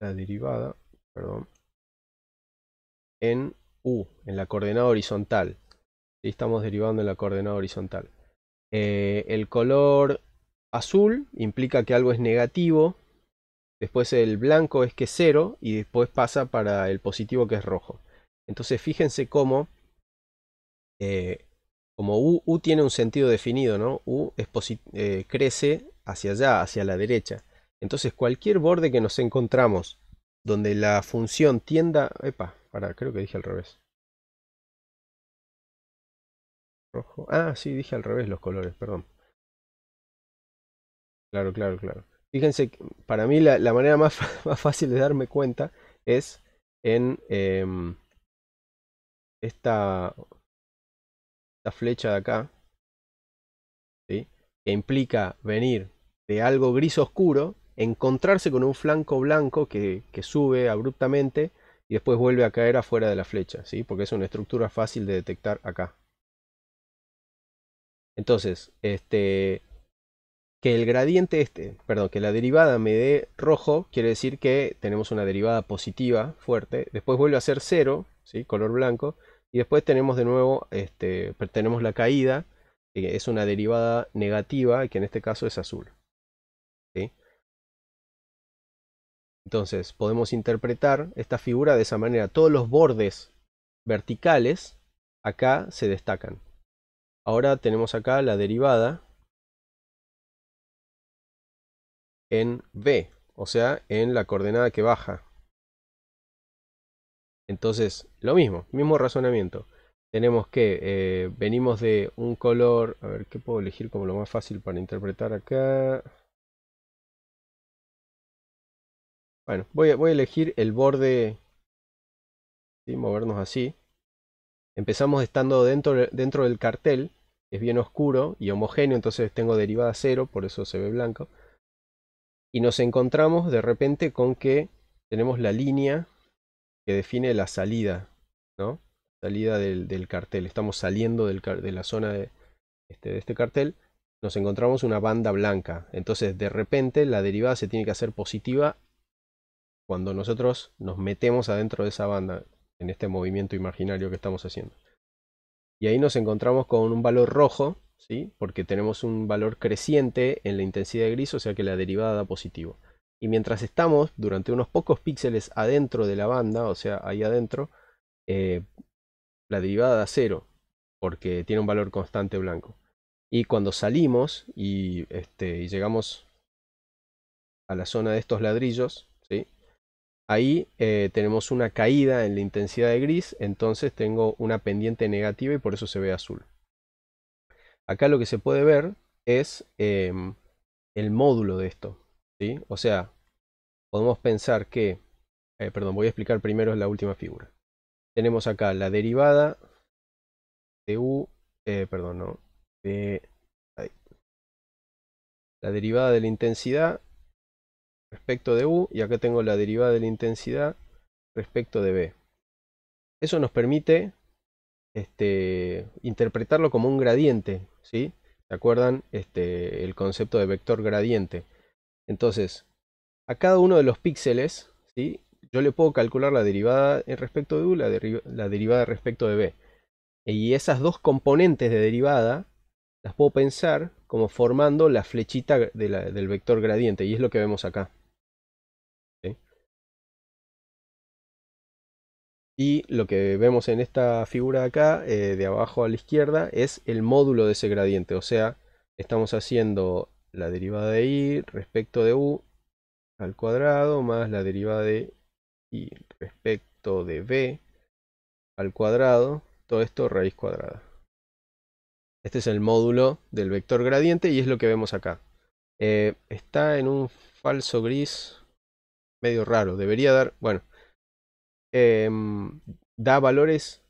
La derivada, perdón, en U, en la coordenada horizontal. Y estamos derivando en la coordenada horizontal. Eh, el color azul implica que algo es negativo. Después el blanco es que es cero y después pasa para el positivo que es rojo. Entonces fíjense cómo eh, como U, tiene un sentido definido, ¿no? U eh, crece hacia allá, hacia la derecha. Entonces cualquier borde que nos encontramos donde la función tienda... Epa, para, creo que dije al revés. Ah, sí, dije al revés los colores, perdón. Claro, claro, claro. Fíjense, para mí la, manera más, más, fácil de darme cuenta es en em, esta, esta flecha de acá, que implica venir de algo gris oscuro, encontrarse con un flanco blanco que, que, sube abruptamente y después vuelve a caer afuera de la flecha, ¿sí? porque es una estructura fácil de detectar acá. Entonces, este, que el gradiente este, perdón, que la derivada me dé rojo, quiere decir que tenemos una derivada positiva fuerte, después vuelve a ser cero, color blanco, y después tenemos de nuevo, este, tenemos la caída, que es una derivada negativa, que en este caso es azul. Entonces, podemos interpretar esta figura de esa manera, todos los bordes verticales acá se destacan. Ahora tenemos acá la derivada en b, o sea, en la coordenada que baja. Entonces, lo mismo, mismo razonamiento. Tenemos que eh, venimos de un color, a ver, ¿qué puedo elegir como lo más fácil para interpretar acá? Bueno, voy a, elegir el borde, y movernos así, Empezamos estando dentro, dentro del cartel, es bien oscuro y homogéneo, entonces tengo derivada cero, por eso se ve blanco. Y nos encontramos de repente con que tenemos la línea que define la salida, ¿no? Salida del, cartel. Estamos saliendo de la zona de este, de este cartel. Nos encontramos una banda blanca. Entonces, de repente, la derivada se tiene que hacer positiva cuando nosotros nos metemos adentro de esa banda en este movimiento imaginario que estamos haciendo. Y ahí nos encontramos con un valor rojo, ¿sí? porque tenemos un valor creciente en la intensidad de gris, o sea que la derivada da positivo. Y mientras estamos durante unos pocos píxeles adentro de la banda, o sea, ahí adentro, eh, la derivada da cero, porque tiene un valor constante blanco. Y cuando salimos y, este, y llegamos a la zona de estos ladrillos, Ahí eh, tenemos una caída en la intensidad de gris, entonces tengo una pendiente negativa y por eso se ve azul. Acá lo que se puede ver es em, el módulo de esto. ¿sí? O sea, podemos pensar que... Eh, perdón, voy a explicar primero la última figura. Tenemos acá la derivada de u... Eh, perdón, no. De, La derivada de la intensidad respecto de u y acá tengo la derivada de la intensidad respecto de b. Eso nos permite este, interpretarlo como un gradiente, ¿sí? ¿Se acuerdan este, el concepto de vector gradiente? Entonces, a cada uno de los píxeles, ¿sí? yo le puedo calcular la derivada respecto de u, la, la derivada respecto de b. E, y esas dos componentes de derivada las puedo pensar como formando la flechita del vector gradiente, y es lo que vemos acá. Y lo que vemos en esta figura acá, eh, de abajo a la izquierda, es el módulo de ese gradiente. O sea, estamos haciendo la derivada de i respecto de u al cuadrado más la derivada de i respecto de b al cuadrado. Todo esto raíz cuadrada. Este es el módulo del vector gradiente y es lo que vemos acá. Eh, está en un falso gris medio raro. Debería dar... Bueno, Em, da valores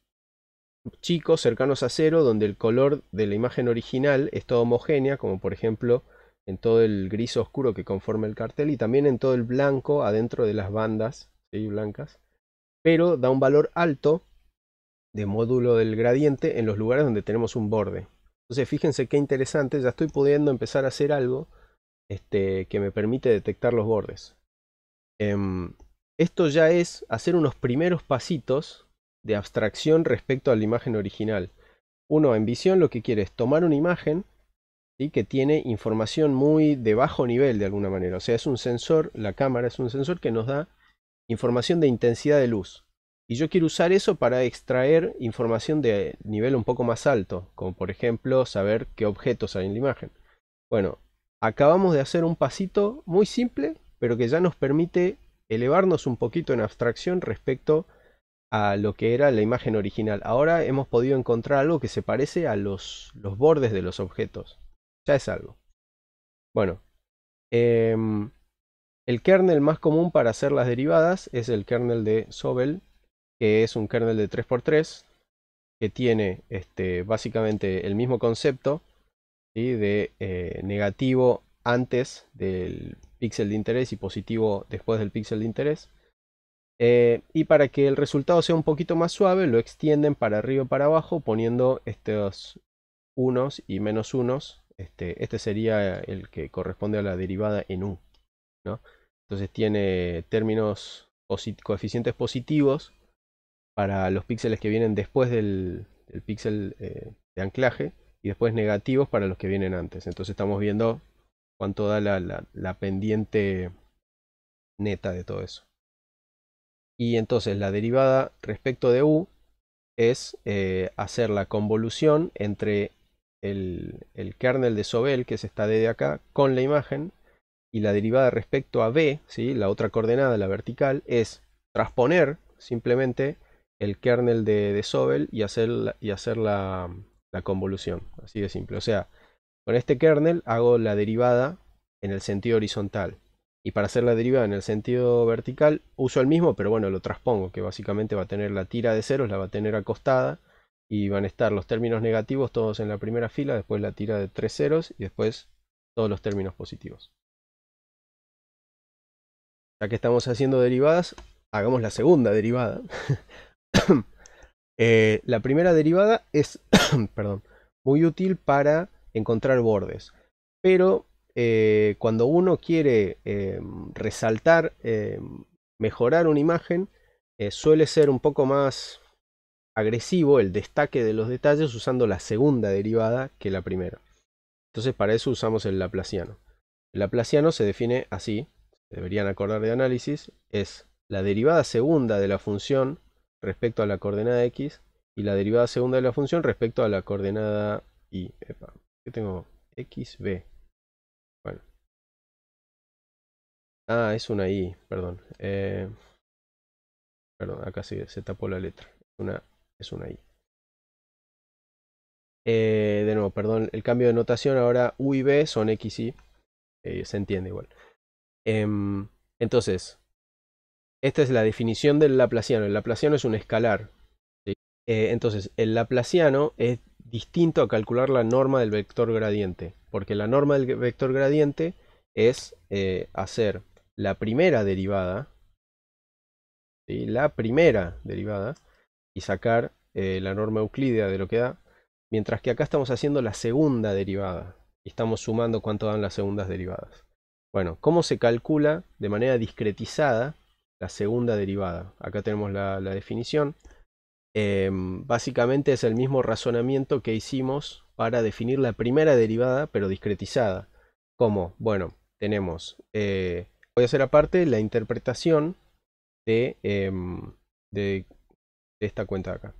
chicos cercanos a cero donde el color de la imagen original es todo homogénea, como por ejemplo en todo el gris oscuro que conforma el cartel y también en todo el blanco adentro de las bandas blancas, pero da un valor alto de módulo del gradiente en los lugares donde tenemos un borde. Entonces fíjense qué interesante, ya estoy pudiendo empezar a hacer algo este, que me permite detectar los bordes. Em, esto ya es hacer unos primeros pasitos de abstracción respecto a la imagen original. Uno en visión lo que quiere es tomar una imagen y que tiene información muy de bajo nivel de alguna manera. O sea, es un sensor, la cámara es un sensor que nos da información de intensidad de luz. Y yo quiero usar eso para extraer información de nivel un poco más alto, como por ejemplo saber qué objetos hay en la imagen. Bueno, acabamos de hacer un pasito muy simple, pero que ya nos permite elevarnos un poquito en abstracción respecto a lo que era la imagen original. Ahora hemos podido encontrar algo que se parece a los, los bordes de los objetos. Ya es algo. Bueno, em, el kernel más común para hacer las derivadas es el kernel de Sobel, que es un kernel de 3x3, que tiene este, básicamente el mismo concepto de eh, negativo antes del, píxel de interés y positivo después del píxel de interés. Eh, y para que el resultado sea un poquito más suave, lo extienden para arriba y para abajo poniendo estos unos y menos unos. Este, este sería el que corresponde a la derivada en u. ¿no? Entonces tiene términos coeficientes positivos para los píxeles que vienen después del, píxel eh, de anclaje y después negativos para los que vienen antes. Entonces estamos viendo cuánto da la, pendiente neta de todo eso. Y entonces la derivada respecto de u es eh, hacer la convolución entre el, kernel de Sobel, que es esta D de acá, con la imagen, y la derivada respecto a B, ¿sí? la otra coordenada, la vertical, es transponer simplemente el kernel de, Sobel y hacer, y hacer la convolución. Así de simple. O sea, con este kernel hago la derivada en el sentido horizontal. Y para hacer la derivada en el sentido vertical uso el mismo, pero bueno, lo transpongo, que básicamente va a tener la tira de ceros, la va a tener acostada, y van a estar los términos negativos todos en la primera fila, después la tira de tres ceros y después todos los términos positivos. Ya que estamos haciendo derivadas, hagamos la segunda derivada. Eh, la primera derivada es perdón, muy útil para encontrar bordes. Pero eh, cuando uno quiere eh, resaltar, eh, mejorar una imagen, suele ser un poco más agresivo el destaque de los detalles usando la segunda derivada que la primera. Entonces para eso usamos el laplaciano. El laplaciano se define así, deberían acordar de análisis, es la derivada segunda de la función respecto a la coordenada x y la derivada segunda de la función respecto a la coordenada y tengo XB. Bueno. Ah, es una I, perdón. Eh, perdón, acá se, se tapó la letra. Una, es una I. Eh, de nuevo, perdón, el cambio de notación ahora U y B son X y eh, se entiende igual. Em, entonces, esta es la definición del laplaciano. El laplaciano es un escalar. entonces, el laplaciano es distinto a calcular la norma del vector gradiente, porque la norma del vector gradiente es eh, hacer la primera derivada, y la primera derivada, y sacar eh, la norma euclídea de lo que da, mientras que acá estamos haciendo la segunda derivada, y estamos sumando cuánto dan las segundas derivadas. Bueno, ¿cómo se calcula de manera discretizada la segunda derivada? Acá tenemos la definición. Em, básicamente es el mismo razonamiento que hicimos para definir la primera derivada, pero discretizada. Como, bueno, tenemos, eh, voy a hacer aparte la interpretación em, de, esta cuenta de acá.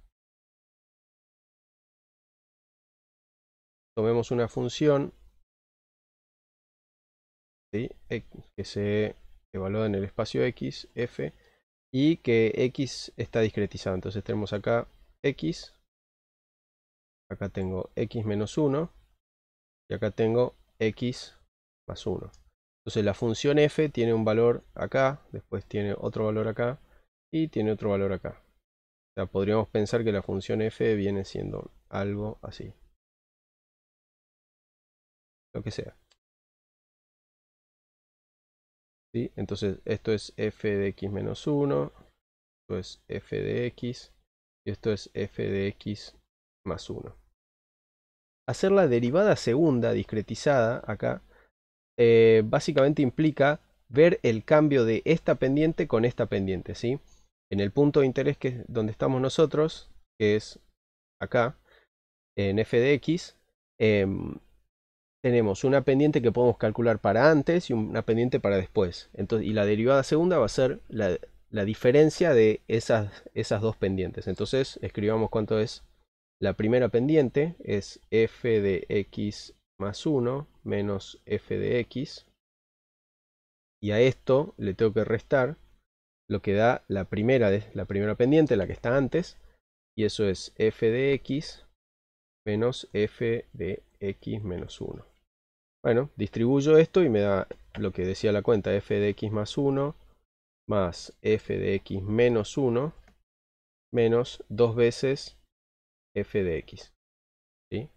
Tomemos una función que se evalúa en el espacio X, F, y que x está discretizado. Entonces tenemos acá x, acá tengo x menos 1 y acá tengo x más 1. Entonces la función f tiene un valor acá, después tiene otro valor acá y tiene otro valor acá. O sea, podríamos pensar que la función f viene siendo algo así. Lo que sea. Entonces esto es f de x menos 1, esto es f de x y esto es f de x más 1. Hacer la derivada segunda discretizada acá eh, básicamente implica ver el cambio de esta pendiente con esta pendiente, ¿sí? En el punto de interés que donde estamos nosotros, que es acá, en f de x, em, tenemos una pendiente que podemos calcular para antes y una pendiente para después. Entonces, y la derivada segunda va a ser la, diferencia de esas, esas dos pendientes. Entonces escribamos cuánto es la primera pendiente. Es f de x más 1 menos f de x. Y a esto le tengo que restar lo que da la primera, la primera pendiente, la que está antes. Y eso es f de x menos f de x menos 1. Bueno, distribuyo esto y me da lo que decía la cuenta f de x más 1 más f de x menos 1 menos dos veces f de x. ¿sí?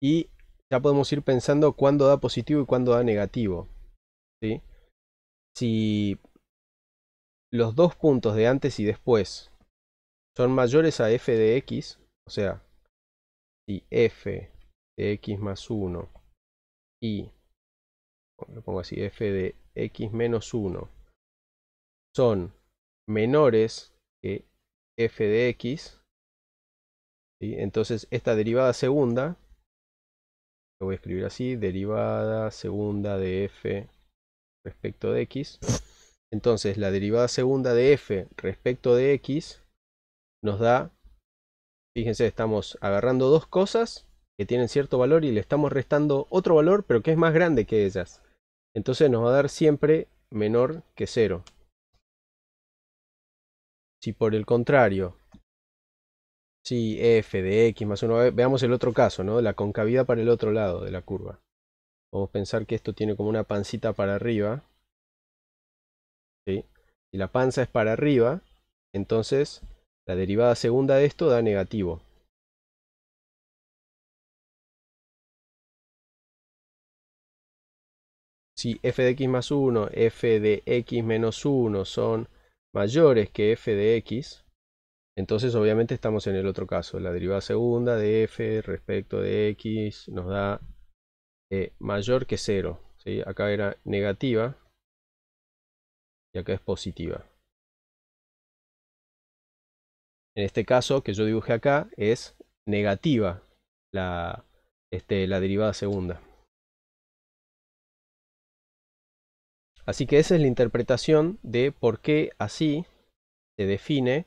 Y ya podemos ir pensando cuándo da positivo y cuándo da negativo. ¿sí? Si los dos puntos de antes y después son mayores a f de x, o sea, si f de x más 1 y lo pongo así, f de x menos 1 son menores que f de x, y entonces esta derivada segunda, lo voy a escribir así, derivada segunda de f respecto de x, entonces la derivada segunda de f respecto de x nos da, fíjense, estamos agarrando dos cosas que tienen cierto valor y le estamos restando otro valor, pero que es más grande que ellas. Entonces nos va a dar siempre menor que 0. Si por el contrario, si f de x más 1, veamos el otro caso, ¿no? La concavidad para el otro lado de la curva. Vamos a pensar que esto tiene como una pancita para arriba. Si la panza es para arriba, entonces la derivada segunda de esto da negativo. Si f de x más 1, f de x menos 1 son mayores que f de x, entonces obviamente estamos en el otro caso. La derivada segunda de f respecto de x nos da eh, mayor que 0. Acá era negativa y acá es positiva. En este caso que yo dibujé acá es negativa la este, derivada segunda. Así que esa es la interpretación de por qué así se define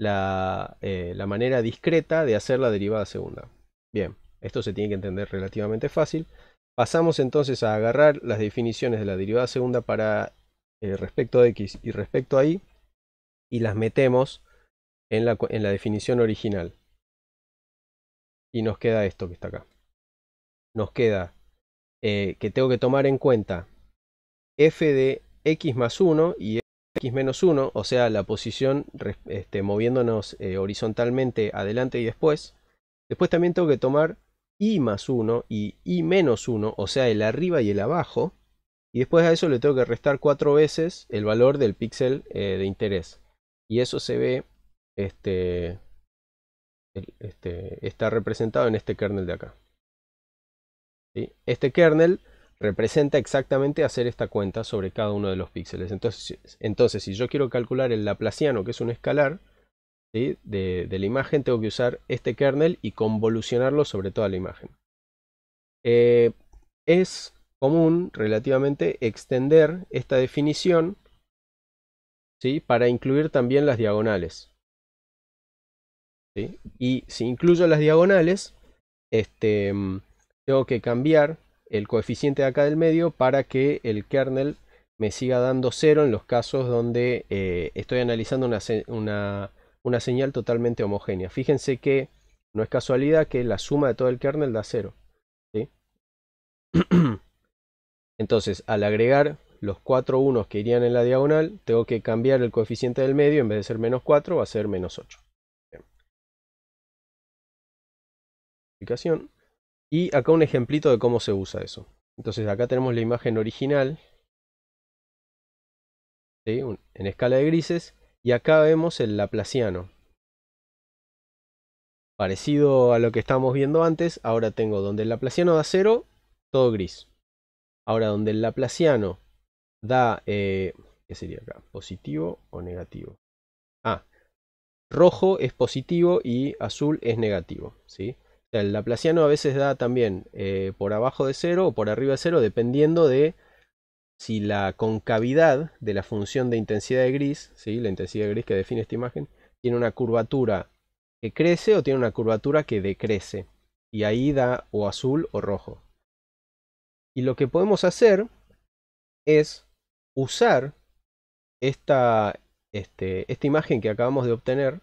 eh, la, manera discreta de hacer la derivada segunda. Bien, esto se tiene que entender relativamente fácil. Pasamos entonces a agarrar las definiciones de la derivada segunda para eh, respecto a x y respecto a y y las metemos en la, definición original. Y nos queda esto que está acá. Nos queda eh, que tengo que tomar en cuenta f de x más 1 y x menos 1, o sea, la posición este, moviéndonos eh, horizontalmente adelante y después. Después también tengo que tomar y más 1 y y menos 1, o sea, el arriba y el abajo. Y después a eso le tengo que restar cuatro veces el valor del píxel eh, de interés. Y eso se ve, este, este, está representado en este kernel de acá. Este kernel representa exactamente hacer esta cuenta sobre cada uno de los píxeles. Entonces, entonces si yo quiero calcular el laplaciano, que es un escalar de, la imagen, tengo que usar este kernel y convolucionarlo sobre toda la imagen. Eh, es común relativamente extender esta definición para incluir también las diagonales. Y si incluyo las diagonales, este, mm, tengo que cambiar el coeficiente de acá del medio para que el kernel me siga dando cero en los casos donde eh, estoy analizando una, una, señal totalmente homogénea. Fíjense que no es casualidad que la suma de todo el kernel da 0. Entonces, al agregar los cuatro unos que irían en la diagonal, tengo que cambiar el coeficiente del medio, en vez de ser menos 4 va a ser menos 8. Y acá un ejemplito de cómo se usa eso. Entonces acá tenemos la imagen original. en escala de grises. Y acá vemos el laplaciano. Parecido a lo que estábamos viendo antes, ahora tengo donde el laplaciano da cero, todo gris. Ahora donde el laplaciano da, eh, ¿qué sería acá? ¿Positivo o negativo? Ah, rojo es positivo y azul es negativo, ¿sí? El Laplaciano a veces da también eh, por abajo de cero o por arriba de cero, dependiendo de si la concavidad de la función de intensidad de gris, ¿sí? la intensidad de gris que define esta imagen, tiene una curvatura que crece o tiene una curvatura que decrece. Y ahí da o azul o rojo. Y lo que podemos hacer es usar esta, este, esta imagen que acabamos de obtener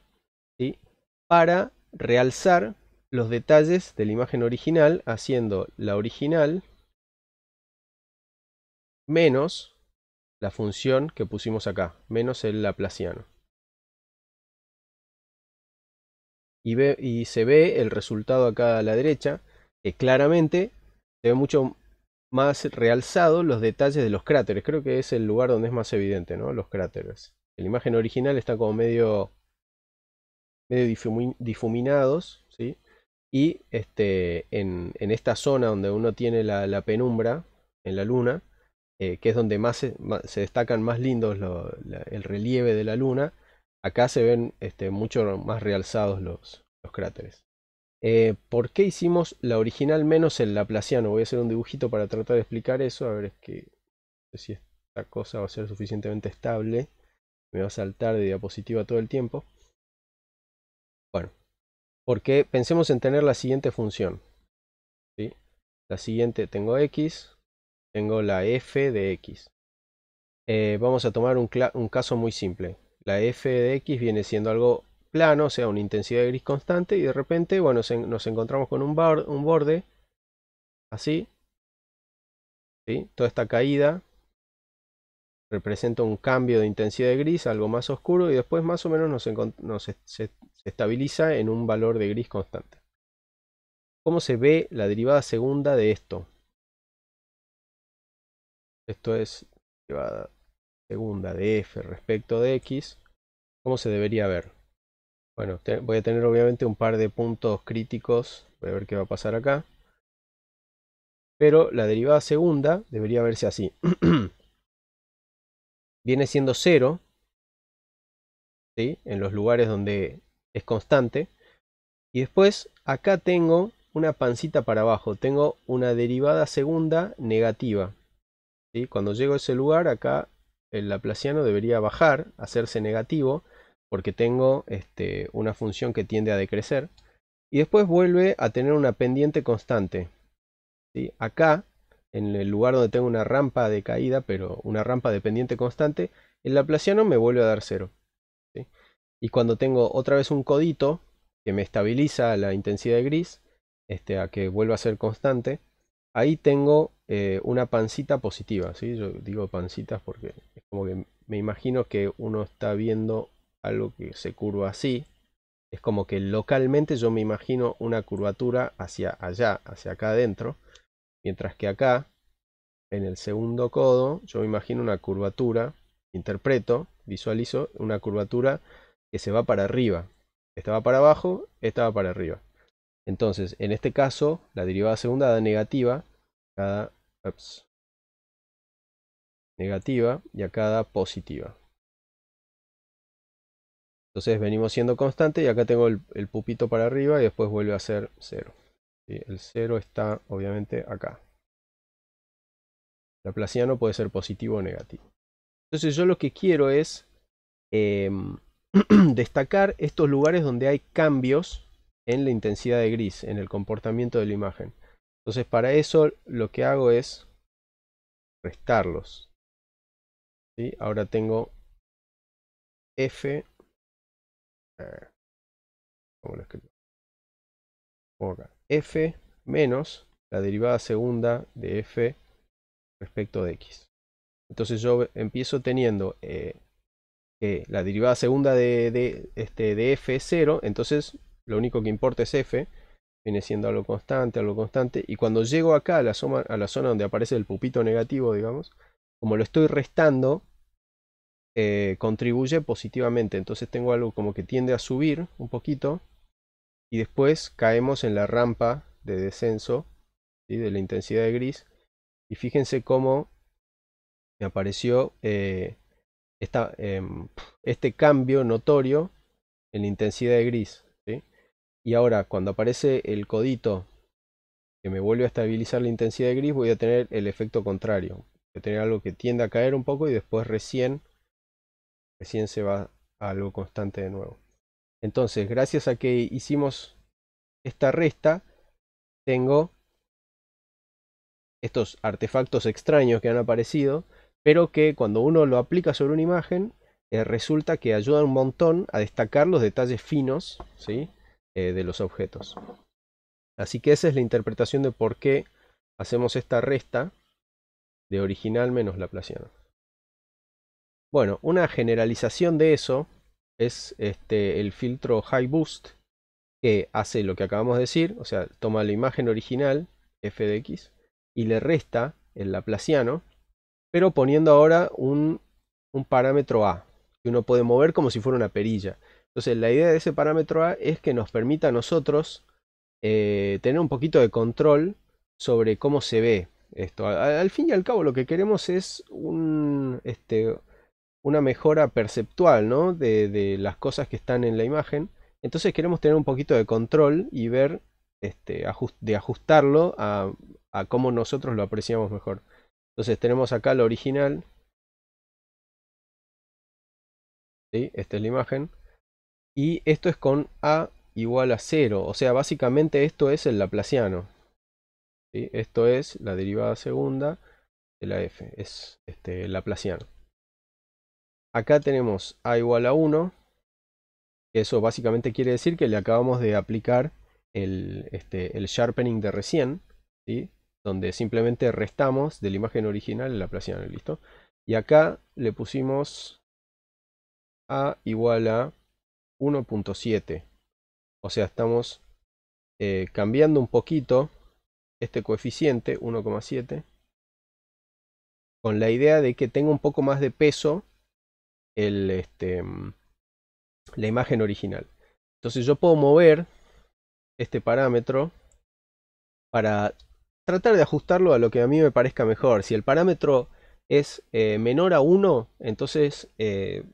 para realzar los detalles de la imagen original haciendo la original menos la función que pusimos acá, menos el laplaciano. Y, se ve el resultado acá a la derecha, que claramente se ve mucho más realzado los detalles de los cráteres. Creo que es el lugar donde es más evidente, ¿no? Los cráteres. La imagen original está como medio, medio difuminados, ¿sí? Y este, en, esta zona donde uno tiene la, penumbra, en la luna, eh, que es donde más se, destacan más lindos el relieve de la luna, acá se ven este, mucho más realzados los, cráteres. Eh, ¿Por qué hicimos la original menos el Laplaciano? Voy a hacer un dibujito para tratar de explicar eso, a ver si esta cosa va a ser suficientemente estable. Me va a saltar de diapositiva todo el tiempo. Porque pensemos en tener la siguiente función. La siguiente, tengo x, tengo la f de x. Eh, vamos a tomar un, caso muy simple. La f de x viene siendo algo plano, o sea, una intensidad de gris constante, y de repente, bueno, nos encontramos con un, borde, así, toda esta caída representa un cambio de intensidad de gris, algo más oscuro, y después más o menos nos, encontramos. Se estabiliza en un valor de gris constante. ¿Cómo se ve la derivada segunda de esto? Esto es derivada segunda de f respecto de x. ¿Cómo se debería ver? Bueno, voy a tener obviamente un par de puntos críticos. Voy a ver qué va a pasar acá. Pero la derivada segunda debería verse así. Viene siendo cero, en los lugares donde es constante. Y después acá tengo una pancita para abajo, tengo una derivada segunda negativa. Cuando llego a ese lugar, acá el laplaciano debería bajar, hacerse negativo, porque tengo este, una función que tiende a decrecer. Y después vuelve a tener una pendiente constante. Acá, en el lugar donde tengo una rampa de caída, pero una rampa de pendiente constante, el laplaciano me vuelve a dar cero. Y cuando tengo otra vez un codito que me estabiliza la intensidad de gris, este, a que vuelva a ser constante, ahí tengo eh, una pancita positiva. ¿sí? Yo digo pancitas porque es como que me imagino que uno está viendo algo que se curva así. Es como que localmente yo me imagino una curvatura hacia allá, hacia acá adentro. Mientras que acá, en el segundo codo, yo me imagino una curvatura, interpreto, visualizo una curvatura que se va para arriba. Esta va para abajo, esta va para arriba. Entonces, en este caso, la derivada segunda da negativa, cada ups, negativa y acá da positiva. Entonces venimos siendo constante y acá tengo el, pupito para arriba y después vuelve a ser 0. El cero está obviamente acá. La no puede ser positivo o negativo. Entonces yo lo que quiero es em, destacar estos lugares donde hay cambios en la intensidad de gris, en el comportamiento de la imagen. Entonces para eso lo que hago es restarlos. ¿Sí? Ahora tengo F. Eh, F menos la derivada segunda de F respecto de X. Entonces yo empiezo teniendo eh, eh, la derivada segunda de, este, f es 0, entonces lo único que importa es f, viene siendo algo constante, algo constante, y cuando llego acá a la, a la zona donde aparece el pupito negativo, digamos, como lo estoy restando, eh, contribuye positivamente, entonces tengo algo como que tiende a subir un poquito, y después caemos en la rampa de descenso de la intensidad de gris, y fíjense cómo me apareció eh, Em, este cambio notorio en la intensidad de gris. Y ahora cuando aparece el codito que me vuelve a estabilizar la intensidad de gris, voy a tener el efecto contrario. Voy a tener algo que tiende a caer un poco y después recién, recién se va a algo constante de nuevo. Entonces, gracias a que hicimos esta resta, tengo estos artefactos extraños que han aparecido, pero que cuando uno lo aplica sobre una imagen, eh, resulta que ayuda un montón a destacar los detalles finos eh, de los objetos. Así que esa es la interpretación de por qué hacemos esta resta de original menos laplaciano. Bueno, una generalización de eso es este, el filtro High Boost, que hace lo que acabamos de decir, o sea, toma la imagen original, f de x, y le resta el laplaciano, pero poniendo ahora un, parámetro A, que uno puede mover como si fuera una perilla. Entonces la idea de ese parámetro A es que nos permita a nosotros eh, tener un poquito de control sobre cómo se ve esto. Al, fin y al cabo lo que queremos es este, una mejora perceptual de, las cosas que están en la imagen. Entonces queremos tener un poquito de control y ver, este, de ajustarlo a, a cómo nosotros lo apreciamos mejor. Entonces tenemos acá la original. ¿Sí? Esta es la imagen. Y esto es con A igual a 0. O sea, básicamente esto es el Laplaciano. ¿Sí? Esto es la derivada segunda de la f. Es este Laplaciano. Acá tenemos A igual a 1. Eso básicamente quiere decir que le acabamos de aplicar el, este, el sharpening de recién. ¿sí? donde simplemente restamos de la imagen original la Laplaciano, ¿listo? Y acá le pusimos a igual a 1.7. O sea, estamos eh, cambiando un poquito este coeficiente 1,7 con la idea de que tenga un poco más de peso el, este, mm, la imagen original. Entonces yo puedo mover este parámetro para tratar de ajustarlo a lo que a mí me parezca mejor. Si el parámetro es eh, menor a 1, entonces eh,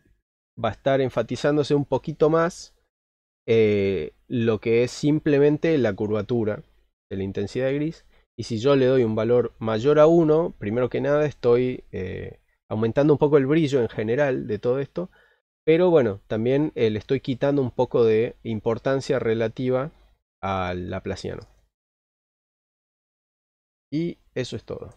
va a estar enfatizándose un poquito más eh, lo que es simplemente la curvatura de la intensidad de gris. Y si yo le doy un valor mayor a 1, primero que nada estoy aumentando un poco el brillo en general de todo esto. Pero bueno, también le estoy quitando un poco de importancia relativa al Laplaciano. Y eso es todo.